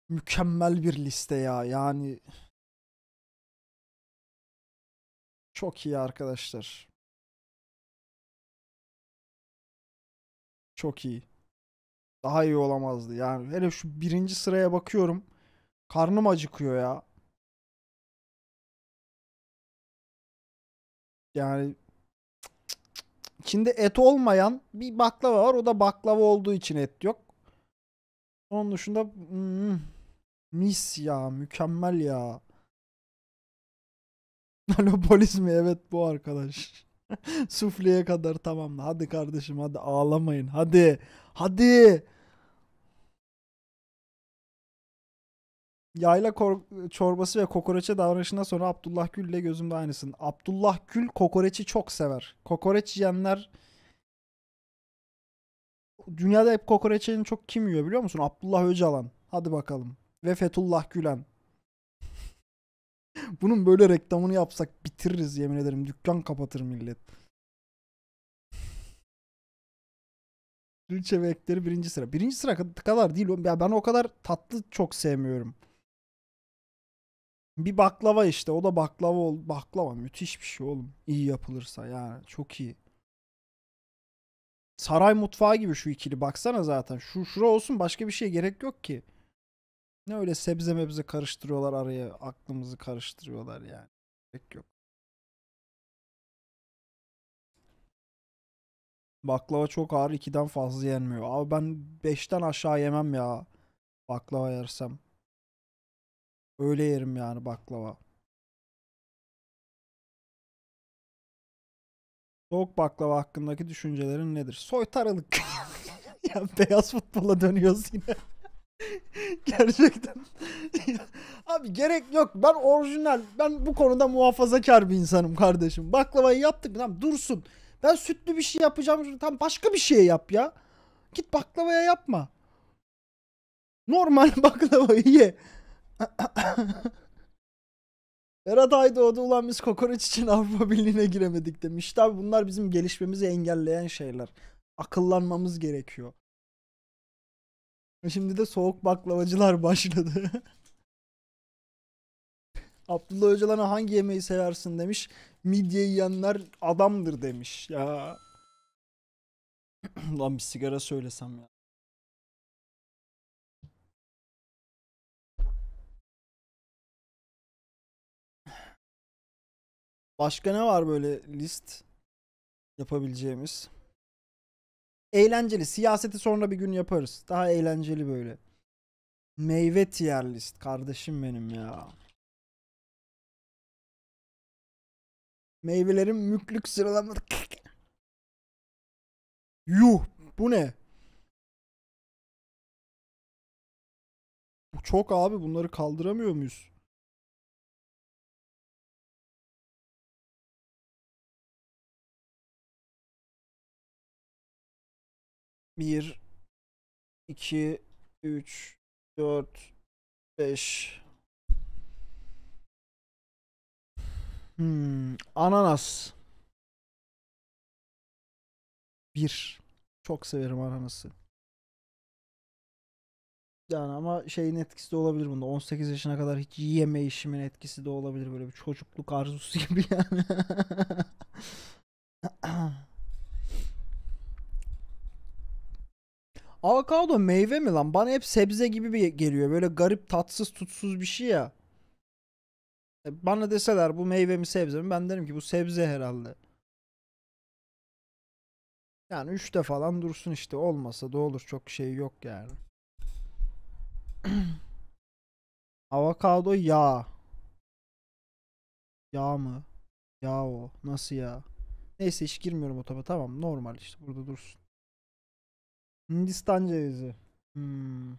mükemmel bir liste ya. Yani çok iyi arkadaşlar. Çok iyi. Daha iyi olamazdı. Yani hele şu birinci sıraya bakıyorum. Karnım acıkıyor ya. Yani içinde et olmayan bir baklava var. O da baklava olduğu için et yok. Onun dışında hmm, Mis ya mükemmel ya. Alo polis mi? Evet bu arkadaş. Sufleye kadar tamam. Hadi kardeşim hadi ağlamayın. Hadi. Hadi. Yayla çorbası ve kokoreçe davranışından sonra Abdullah Gül ile gözümde aynısın. Abdullah Gül kokoreçi çok sever. Kokoreç yiyenler dünyada hep kokoreçenin çok kim yiyor biliyor musun? Abdullah Öcalan. Hadi bakalım ve Fethullah Gülen. Bunun böyle reklamını yapsak bitiririz yemin ederim. Dükkan kapatır millet. Dülçe ve Ekleri birinci sıra. Birinci sıra kadar değil. Ya ben o kadar tatlı çok sevmiyorum. Bir baklava işte. O da baklava ol. Baklava müthiş bir şey oğlum. İyi yapılırsa yani. Çok iyi. Saray mutfağı gibi şu ikili. Baksana zaten. Şu şura olsun başka bir şeye gerek yok ki. Ne öyle sebze mebze karıştırıyorlar araya. Aklımızı karıştırıyorlar yani. Pek yok. Baklava çok ağır 2'den fazla yenmiyor. Abi ben 5'ten aşağı yemem ya. Baklava yersem. Öyle yerim yani baklava. Soğuk baklava hakkındaki düşüncelerin nedir? Soytarılık. ya beyaz futbola dönüyoruz yine. Gerçekten. Abi gerek yok. Ben orijinal. Ben bu konuda muhafazakar bir insanım kardeşim. Baklavayı yaptık. Tamam dursun. Ben sütlü bir şey yapacağım. Tam başka bir şey yap ya. Git baklavaya yapma. Normal baklavayı ye. Berat Aydoğdu ulan biz kokoreç için Avrupa Birliği'ne giremedik demiş. Tabi bunlar bizim gelişmemizi engelleyen şeyler. Akıllanmamız gerekiyor. Şimdi de soğuk baklavacılar başladı. Abdullah Öcalan'a hangi yemeği seversin demiş. Midye yiyenler adamdır demiş. Ya. Lan bir sigara söylesem ya. Başka ne var böyle list yapabileceğimiz? Eğlenceli. Siyaseti sonra bir gün yaparız. Daha eğlenceli böyle. Meyve tier list. Kardeşim benim ya. Meyvelerin müklük sıralamadık. Yuh bu ne? Bu çok abi bunları kaldıramıyor muyuz? 1 2 3 4 5 Hmm, ananas. Bir. Çok severim ananası. Yani ama şeyin etkisi de olabilir bunda. 18 yaşına kadar hiç yiyeme işimin etkisi de olabilir. Böyle bir çocukluk arzusu gibi yani. Avokado meyve mi lan? Bana hep sebze gibi bir geliyor. Böyle garip tatsız tutsuz bir şey ya. E, bana deseler bu meyve mi sebze mi ben derim ki bu sebze herhalde. Yani üçte falan dursun işte olmasa da olur çok şey yok yani. Avokado yağ. Yağ mı? Yağ o. Nasıl yağ? Neyse hiç girmiyorum o tabi tamam normal işte burada dursun. Hindistan cevizi. Hmm.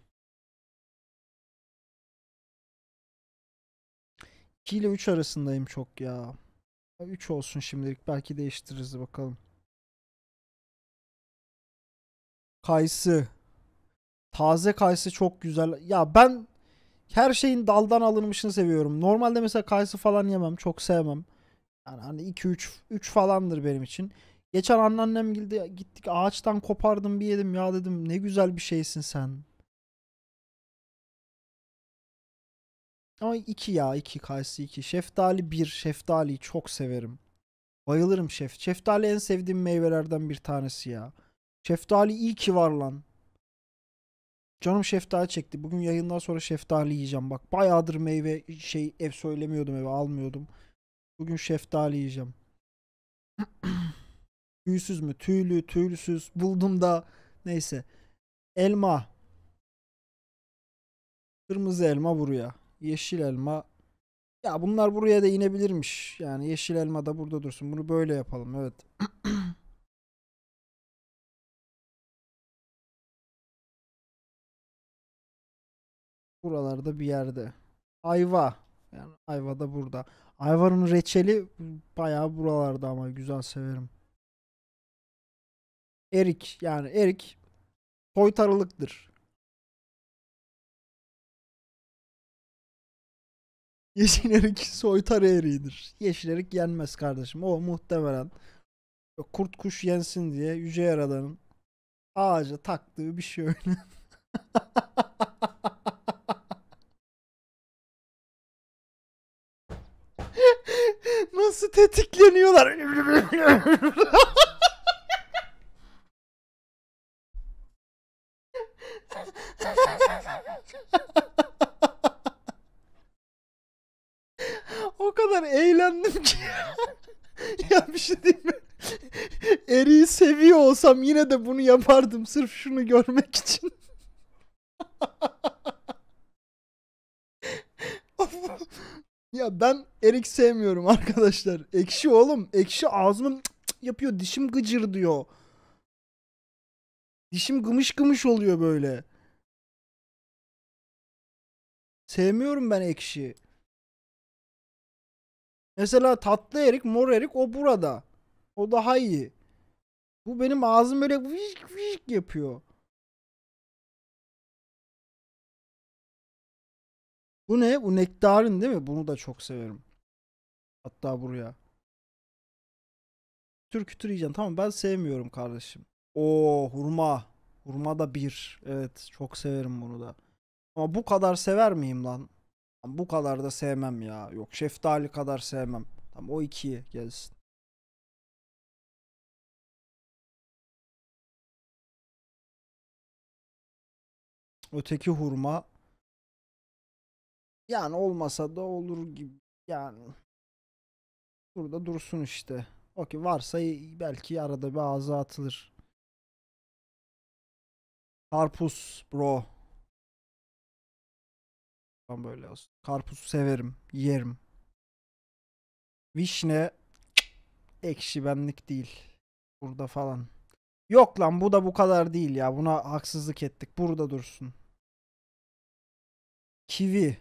2 ile 3 arasındayım çok ya. 3 olsun şimdilik. Belki değiştiririz bakalım. Kayısı. Taze kayısı çok güzel. Ya ben her şeyin daldan alınmışını seviyorum. Normalde mesela kayısı falan yemem. Çok sevmem. Yani hani 2 3 3 falandır benim için. Geçen anneannem gildi, gittik ağaçtan kopardım bir yedim ya dedim ne güzel bir şeysin sen. Ama iki ya iki kayısı iki. Şeftali bir. Şeftaliyi çok severim. Bayılırım şef. Şeftali en sevdiğim meyvelerden bir tanesi ya. Şeftali iyi ki var lan. Canım şeftali çekti. Bugün yayından sonra şeftali yiyeceğim. Bak bayağıdır meyve şey ev söylemiyordum eve almıyordum. Bugün şeftali yiyeceğim. Tüysüz mü? Tüylü, tüylüsüz. Buldum da. Neyse. Elma. Kırmızı elma buraya. Yeşil elma. Ya bunlar buraya da inebilirmiş. Yani yeşil elma da burada dursun. Bunu böyle yapalım. Evet. Buralarda bir yerde. Ayva. Yani ayva da burada. Ayvanın reçeli bayağı buralarda ama güzel severim. Erik yani Erik soytarılıktır. Yeşil erik soytar eriğidir. Yeşil erik yenmez kardeşim. O muhtemelen kurt kuş yensin diye yüce yaradanın ağaca taktığı bir şey öyle. Nasıl tetikleniyorlar? olsam yine de bunu yapardım sırf şunu görmek için. ya ben erik sevmiyorum arkadaşlar. Ekşi oğlum. Ekşi ağzımın yapıyor. Dişim gıcır diyor. Dişim gımış gımış oluyor böyle. Sevmiyorum ben ekşi. Mesela tatlı erik, mor erik o burada. O daha iyi. Bu benim ağzım böyle vışk vışk yapıyor. Bu ne? Bu nektarin değil mi? Bunu da çok severim. Hatta buraya. Kütür kütür yiyeceksin. Tamam ben sevmiyorum kardeşim. O hurma. Hurma da bir. Evet çok severim bunu da. Ama bu kadar sever miyim lan? Bu kadar da sevmem ya. Yok şeftali kadar sevmem. Tamam o ikiye gelsin. Öteki hurma yani olmasa da olur gibi yani burada dursun işte. O varsa belki arada bir ağza atılır. Karpuz bro. Ben böyle olsun. Karpuz severim, yerim. Vişne ekşi benlik değil. Burada falan. Yok lan bu da bu kadar değil ya. Buna haksızlık ettik. Burada dursun. Kivi.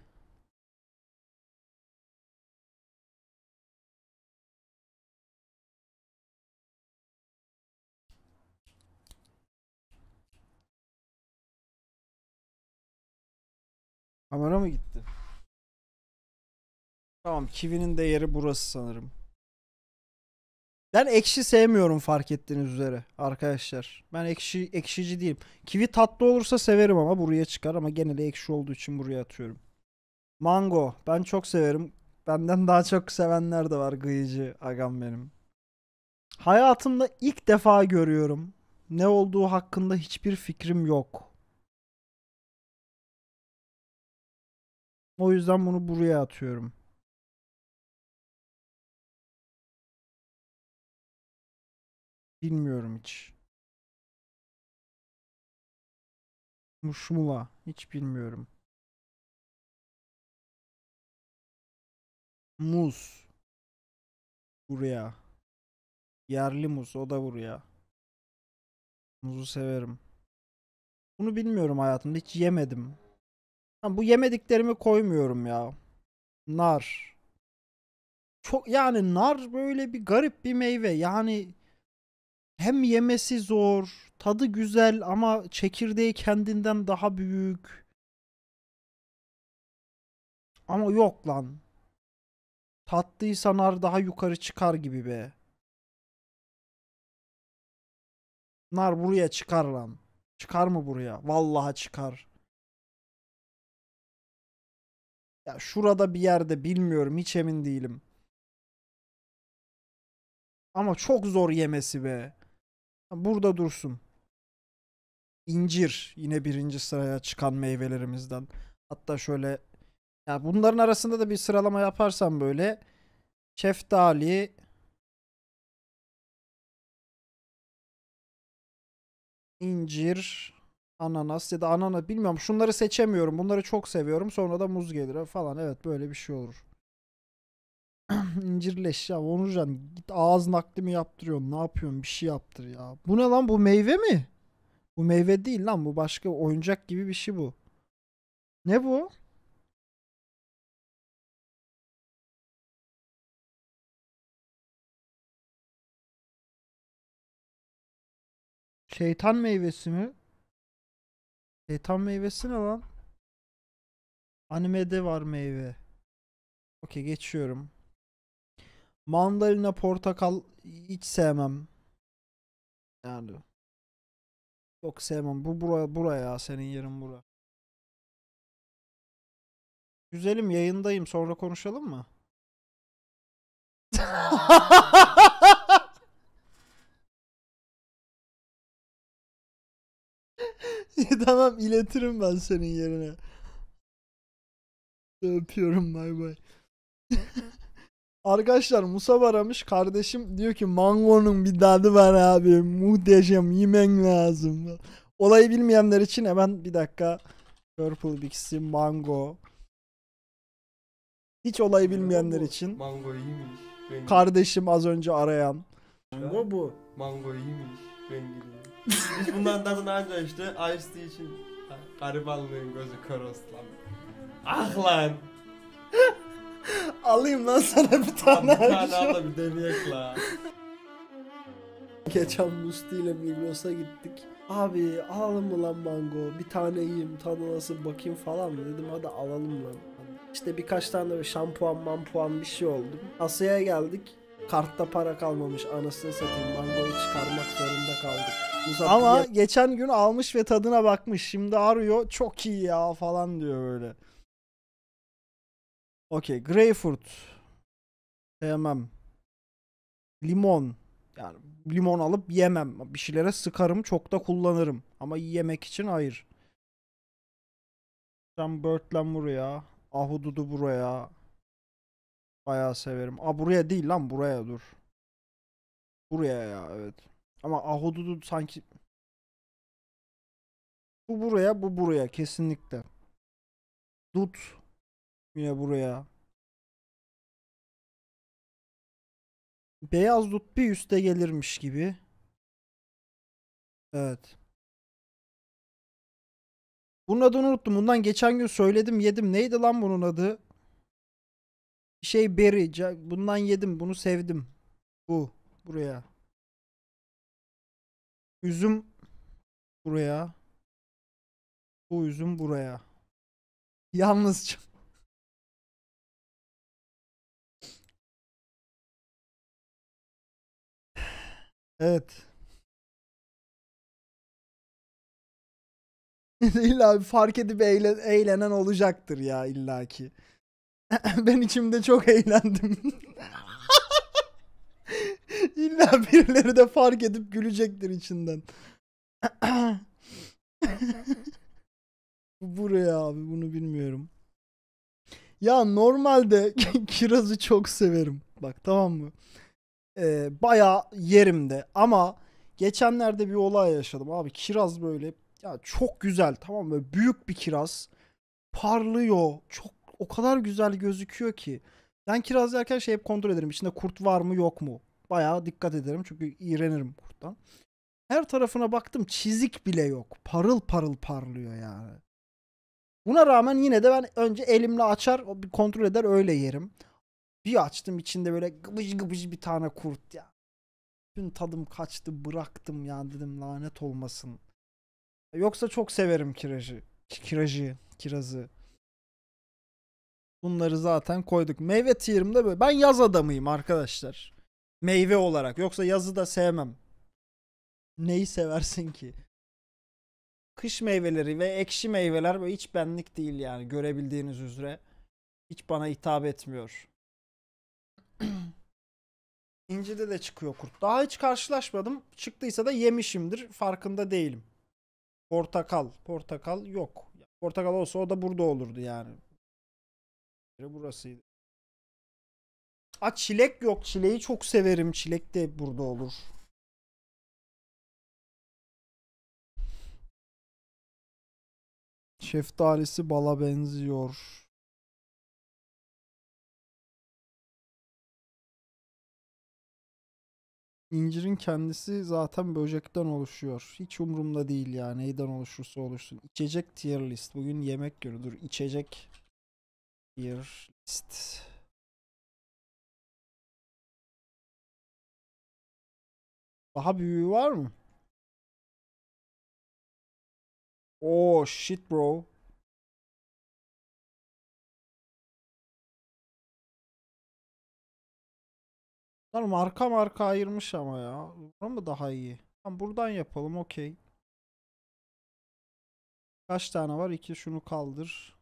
Kamera mı gitti? Tamam, Kivi'nin de yeri burası sanırım. Ben ekşi sevmiyorum fark ettiğiniz üzere arkadaşlar. Ben ekşi ekşici değilim. Kivi tatlı olursa severim ama buraya çıkar ama genelde ekşi olduğu için buraya atıyorum. Mango ben çok severim. Benden daha çok sevenler de var gıyıcı agam benim. Hayatımda ilk defa görüyorum. Ne olduğu hakkında hiçbir fikrim yok. O yüzden bunu buraya atıyorum. Bilmiyorum hiç. Muşmula hiç bilmiyorum. Muz. Buraya. Yerli muz o da buraya. Muzu severim. Bunu bilmiyorum hayatımda hiç yemedim. Ha, bu yemediklerimi koymuyorum ya. Nar. Çok yani nar böyle bir garip bir meyve. Yani hem yemesi zor, tadı güzel ama çekirdeği kendinden daha büyük. Ama yok lan. Tatlıysa nar daha yukarı çıkar gibi be. Nar buraya çıkar lan. Çıkar mı buraya? Vallahi çıkar. Ya şurada bir yerde bilmiyorum hiç emin değilim. Ama çok zor yemesi be. Burada dursun. İncir yine birinci sıraya çıkan meyvelerimizden. Hatta şöyle ya bunların arasında da bir sıralama yaparsam böyle şeftali, incir, ananas ya da ananas bilmiyorum. Şunları seçemiyorum. Bunları çok seviyorum. Sonra da muz gelir falan. Evet böyle bir şey olur. İncirli eşya Onurcan git ağız naklimi yaptırıyorsun ne yapıyorsun bir şey yaptır ya. Bu ne lan bu meyve mi? Bu meyve değil lan bu başka oyuncak gibi bir şey bu. Ne bu? Şeytan meyvesi mi? Şeytan meyvesi ne lan? Animede var meyve. Okey geçiyorum. Mandalina, portakal hiç sevmem. Yani yok sevmem. Bu buraya, buraya senin yerin bura. Güzelim yayındayım. Sonra konuşalım mı? tamam iletirim ben senin yerine. Öpüyorum bay bay. Arkadaşlar Musa aramış kardeşim diyor ki mangonun bir dadı var abi muhteşem yemen lazım. Olayı bilmeyenler için hemen bir dakika Purple Bix'i mango. Hiç olayı bilmeyenler için. Mango iyiymiş. Rengi. Kardeşim az önce arayan. Mango bu. Mango iyiymiş. Rengi Biz bundan tadını anca işte Ice Tea için garibanlığın gözü kör Ah lan. Alayım lan sana bir tane. Abi, bir tane al da bir deneyek la. Geçen Musti ile Migros'a gittik. Abi alalım mı lan mango? Bir tane yiyeyim tadı nasıl bakayım falan mı? Dedim hadi alalım lan. İşte birkaç tane böyle şampuan mampuan bir şey oldum. Asya'ya geldik. Kartta para kalmamış anasını satayım mangoyu çıkarmak zorunda kaldık. Uzak Ama geçen gün almış ve tadına bakmış. Şimdi arıyor çok iyi ya falan diyor böyle. Okey. Greyfurt. Sevmem. Limon. Yani limon alıp yemem. Bir şeylere sıkarım. Çok da kullanırım. Ama yemek için hayır. Ben Birdland buraya. Ahududu buraya. Bayağı severim. A buraya değil lan buraya dur. Buraya ya evet. Ama Ahududu sanki... Bu buraya bu buraya kesinlikle. Dut gitmiyor buraya. Beyaz dut bir üste gelirmiş gibi. Evet. Bunun adını unuttum. Bundan geçen gün söyledim yedim. Neydi lan bunun adı? Şey berry. Bundan yedim. Bunu sevdim. Bu. Buraya. Üzüm buraya. Bu üzüm buraya. Yalnızca. Evet. İlla bir fark edip eğle, eğlenen olacaktır ya illaki. ben içimde çok eğlendim. İlla birileri de fark edip gülecektir içinden. Buraya abi bunu bilmiyorum. Ya normalde kirazı çok severim. Bak tamam mı? e, bayağı yerim de. Ama geçenlerde bir olay yaşadım abi. Kiraz böyle ya çok güzel tamam mı? Büyük bir kiraz. Parlıyor. Çok o kadar güzel gözüküyor ki. Ben kiraz yerken şey hep kontrol ederim. İçinde kurt var mı yok mu? Bayağı dikkat ederim çünkü iğrenirim kurttan. Her tarafına baktım çizik bile yok. Parıl parıl parlıyor yani. Buna rağmen yine de ben önce elimle açar kontrol eder öyle yerim. Bir açtım içinde böyle gıbıcı gıbıcı bir tane kurt ya. Bütün tadım kaçtı bıraktım ya dedim lanet olmasın. Yoksa çok severim kiracı. Kiracı, kirazı. Bunları zaten koyduk. Meyve tier'ımda böyle. Ben yaz adamıyım arkadaşlar. Meyve olarak. Yoksa yazı da sevmem. Neyi seversin ki? Kış meyveleri ve ekşi meyveler böyle hiç benlik değil yani görebildiğiniz üzere. Hiç bana hitap etmiyor. İncide de çıkıyor kurt. Daha hiç karşılaşmadım. Çıktıysa da yemişimdir. Farkında değilim. Portakal. Portakal yok. Portakal olsa o da burada olurdu yani. Burasıydı. A çilek yok. Çileği çok severim. Çilek de burada olur. Şeftalisi bala benziyor. İncirin kendisi zaten böcekten oluşuyor. Hiç umurumda değil ya neyden oluşursa oluşsun. İçecek tier list. Bugün yemek günü. Dur içecek tier list. Daha büyüğü var mı? Oh shit bro. Tamam marka marka ayırmış ama ya. Bura mı daha iyi? Tam buradan yapalım okey. Kaç tane var? 2 şunu kaldır.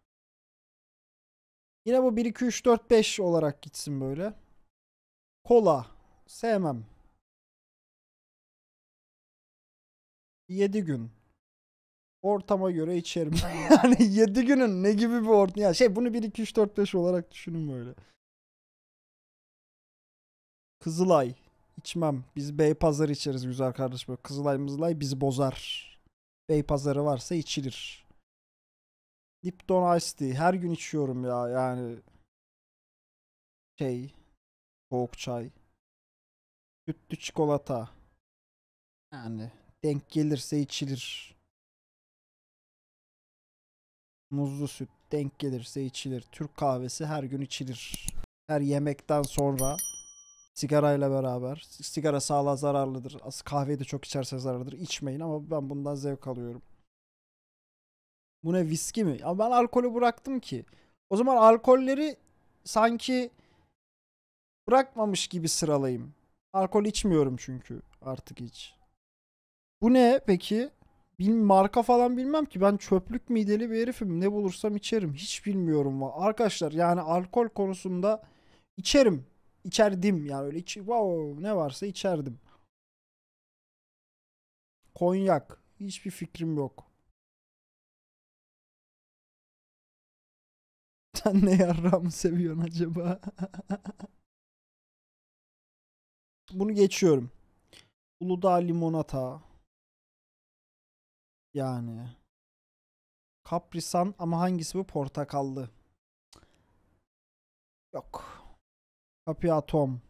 Yine bu 1 2 3 4 5 olarak gitsin böyle. Kola sevmem. 7 gün. Ortama göre içerim. yani 7 günün ne gibi bir ortam? Ya şey bunu 1 2 3 4 5 olarak düşünün böyle. Kızılay. içmem. Biz bey pazarı içeriz güzel kardeşim. Böyle Kızılay mızılay bizi bozar. Bey pazarı varsa içilir. Lipton Ice Tea. Her gün içiyorum ya. Yani şey soğuk çay. Sütlü çikolata. Yani denk gelirse içilir. Muzlu süt denk gelirse içilir. Türk kahvesi her gün içilir. Her yemekten sonra sigarayla beraber. Sigara sağlığa zararlıdır. Kahveyi de çok içerse zararlıdır. İçmeyin ama ben bundan zevk alıyorum. Bu ne viski mi? Ama ben alkolü bıraktım ki. O zaman alkolleri sanki bırakmamış gibi sıralayayım. Alkol içmiyorum çünkü artık hiç. Bu ne peki? Bil marka falan bilmem ki ben çöplük mideli bir herifim. Ne bulursam içerim. Hiç bilmiyorum. Arkadaşlar yani alkol konusunda içerim içerdim yani öyle iç, wow ne varsa içerdim. Konyak hiçbir fikrim yok. Sen ne yarramı seviyorsun acaba? Bunu geçiyorum. Uludağ limonata. Yani. Kaprisan ama hangisi bu? Portakallı. Yok. Kapıya atom.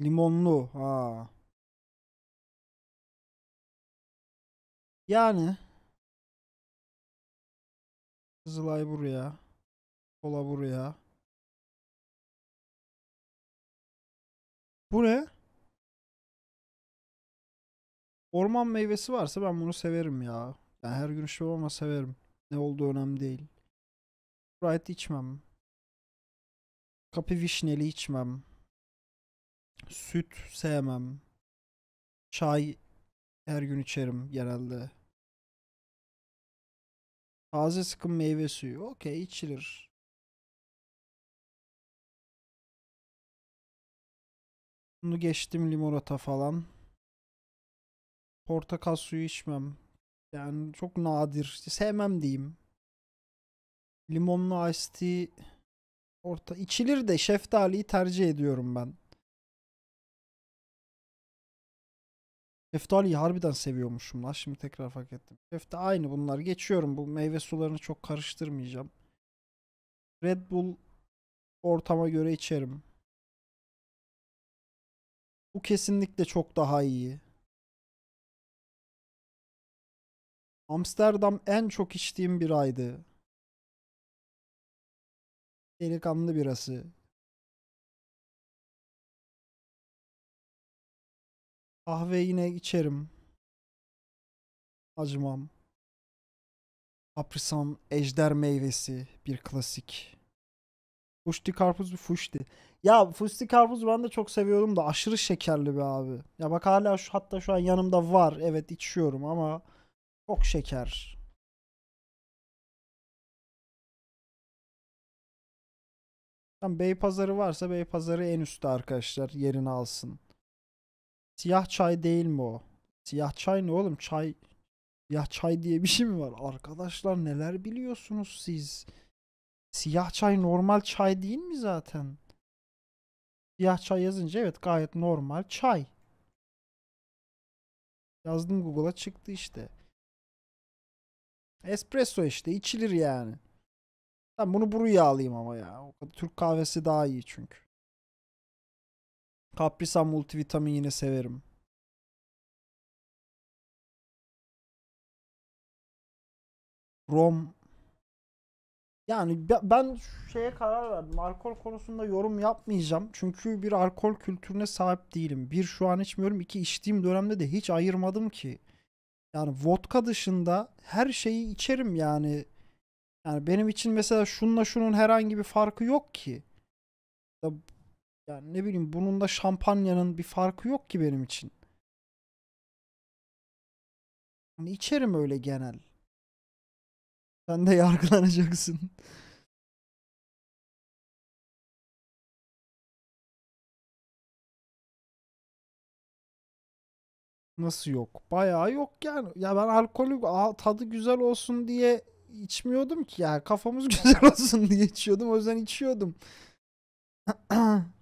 Limonlu. Ha. Yani Kızılay buraya. Kola buraya. Bu ne? Orman meyvesi varsa ben bunu severim ya. Yani her gün içmem ama severim. Ne olduğu önemli değil. Sprite içmem. Kapı vişneli içmem. Süt sevmem. Çay her gün içerim genelde. Taze sıkım meyve suyu. Okey içilir. Bunu geçtim limonata falan. Portakal suyu içmem. Yani çok nadir. sevmem diyeyim. Limonlu iced tea orta içilir de şeftaliyi tercih ediyorum ben. Şeftaliyi harbiden seviyormuşum lan. Şimdi tekrar fark ettim. Şefta aynı bunlar. Geçiyorum. Bu meyve sularını çok karıştırmayacağım. Red Bull ortama göre içerim. Bu kesinlikle çok daha iyi. Amsterdam en çok içtiğim bir biraydı. Delikanlı birası. Kahve yine içerim. Acımam. Aprisam ejder meyvesi bir klasik. Fuşti karpuz bir fuşti. Ya fuşti karpuz ben de çok seviyorum da aşırı şekerli bir abi. Ya bak hala şu hatta şu an yanımda var. Evet içiyorum ama çok şeker. Tam bey pazarı varsa bey pazarı en üstte arkadaşlar yerini alsın. Siyah çay değil mi o? Siyah çay ne oğlum? Çay Siyah çay diye bir şey mi var? Arkadaşlar neler biliyorsunuz siz? Siyah çay normal çay değil mi zaten? Siyah çay yazınca evet gayet normal çay. Yazdım Google'a çıktı işte. Espresso işte içilir yani. Ben bunu buraya alayım ama ya. Türk kahvesi daha iyi çünkü. Kaprisa multivitamin yine severim. Rom yani ben şeye karar verdim. Alkol konusunda yorum yapmayacağım. Çünkü bir alkol kültürüne sahip değilim. Bir şu an içmiyorum. iki içtiğim dönemde de hiç ayırmadım ki. Yani vodka dışında her şeyi içerim yani. Yani benim için mesela şunla şunun herhangi bir farkı yok ki. yani ne bileyim bunun da şampanyanın bir farkı yok ki benim için. Yani içerim öyle genel. Sen de yargılanacaksın. Nasıl yok? Bayağı yok yani. Ya ben alkolü tadı güzel olsun diye içmiyordum ki ya. Kafamız güzel olsun diye içiyordum. O yüzden içiyordum.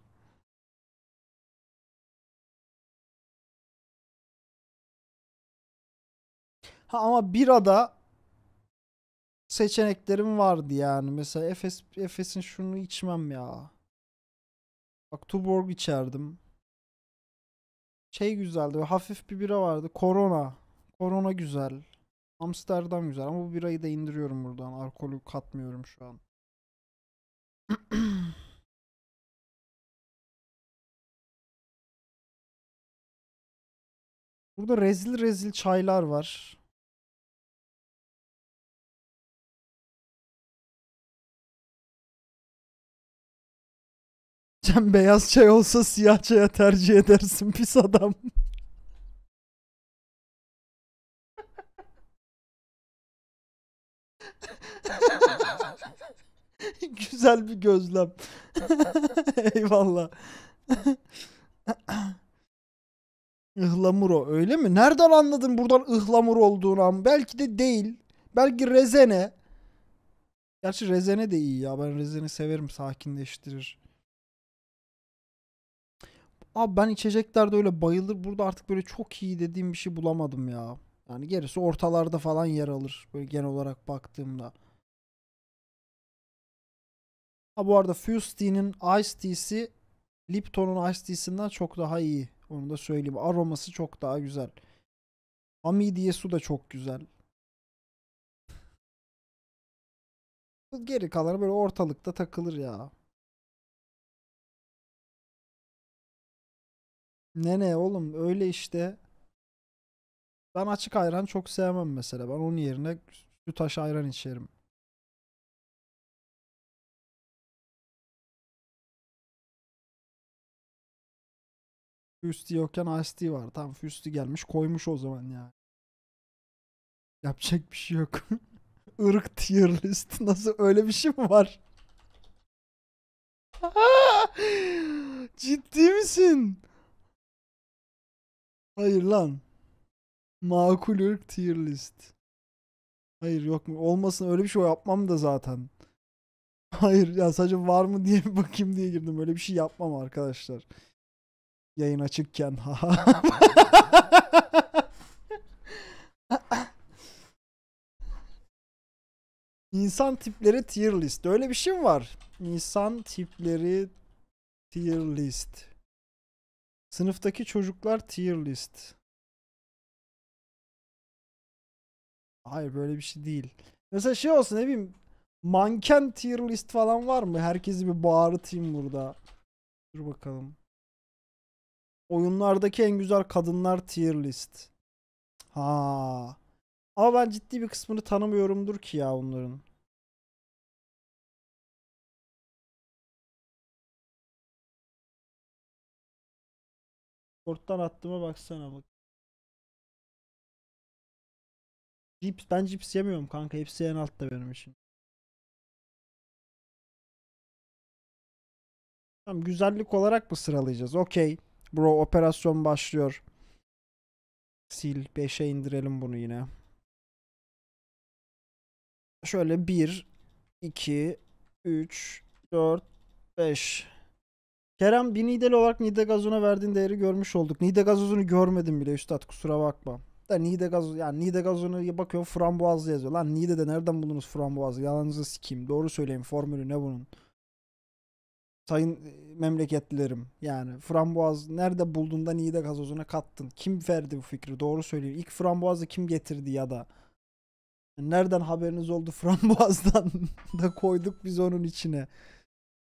Ha ama birada seçeneklerim vardı yani. Mesela Efes Efes'in şunu içmem ya. Bak Tuborg içerdim şey güzeldi. Hafif bir bira vardı. Corona. Corona güzel. Amsterdam güzel ama bu birayı da indiriyorum buradan. Alkolü katmıyorum şu an. Burada rezil rezil çaylar var. Sen beyaz çay olsa siyah çaya tercih edersin pis adam. Güzel bir gözlem. Eyvallah. Ihlamuro öyle mi? Nereden anladın buradan ıhlamur olduğunu? Ama? Belki de değil. Belki rezene. Gerçi rezene de iyi ya. Ben Rezene severim. Sakinleştirir. Abi ben içeceklerde öyle bayılır. Burada artık böyle çok iyi dediğim bir şey bulamadım ya. Yani gerisi ortalarda falan yer alır. Böyle genel olarak baktığımda. Ha bu arada Fuse Tea'nin Ice Tea'si Lipton'un Ice Tea'sinden çok daha iyi. Onu da söyleyeyim. Aroması çok daha güzel. Amidiye su da çok güzel. Geri kalanı böyle ortalıkta takılır ya. Ne ne oğlum öyle işte. Ben açık ayran çok sevmem mesela. Ben onun yerine sütaş ayran içerim. Füsti yokken Asti var. Tam Füsti gelmiş koymuş o zaman yani. Yapacak bir şey yok. Irk tier list nasıl öyle bir şey mi var? Ciddi misin? Hayır lan. Makul ırk tier list. Hayır yok mu? Olmasın öyle bir şey yapmam da zaten. Hayır ya sadece var mı diye bakayım diye girdim. Öyle bir şey yapmam arkadaşlar. Yayın açıkken. İnsan tipleri tier list. Öyle bir şey mi var? İnsan tipleri tier list. Sınıftaki çocuklar tier list. Hayır böyle bir şey değil. Mesela şey olsun ne bileyim manken tier list falan var mı? Herkesi bir bağırtayım burada. Dur bakalım. Oyunlardaki en güzel kadınlar tier list. Ha. Ama ben ciddi bir kısmını tanımıyorumdur ki ya onların. Korttan attığıma baksana bak. Cips, ben cips yemiyorum kanka. Hepsi en altta benim için. Tamam güzellik olarak mı sıralayacağız? Okey. Bro operasyon başlıyor. Sil 5'e indirelim bunu yine. Şöyle 1 2 3 4 5 Kerem bir Nideli olarak Nide Gazoz'una verdiğin değeri görmüş olduk. Nide Gazoz'unu görmedim bile üstad kusura bakma. Da Nide Gazoz yani Nide Gazoz'unu bakıyor frambuazlı yazıyor. Lan Nide'de nereden buldunuz frambuazlı? Yalanınızı sikeyim. Doğru söyleyin formülü ne bunun? Sayın e, memleketlilerim yani frambuaz nerede bulduğunda Nide Gazoz'una kattın? Kim verdi bu fikri? Doğru söyleyin. İlk frambuazı kim getirdi ya da? Nereden haberiniz oldu frambuazdan da koyduk biz onun içine.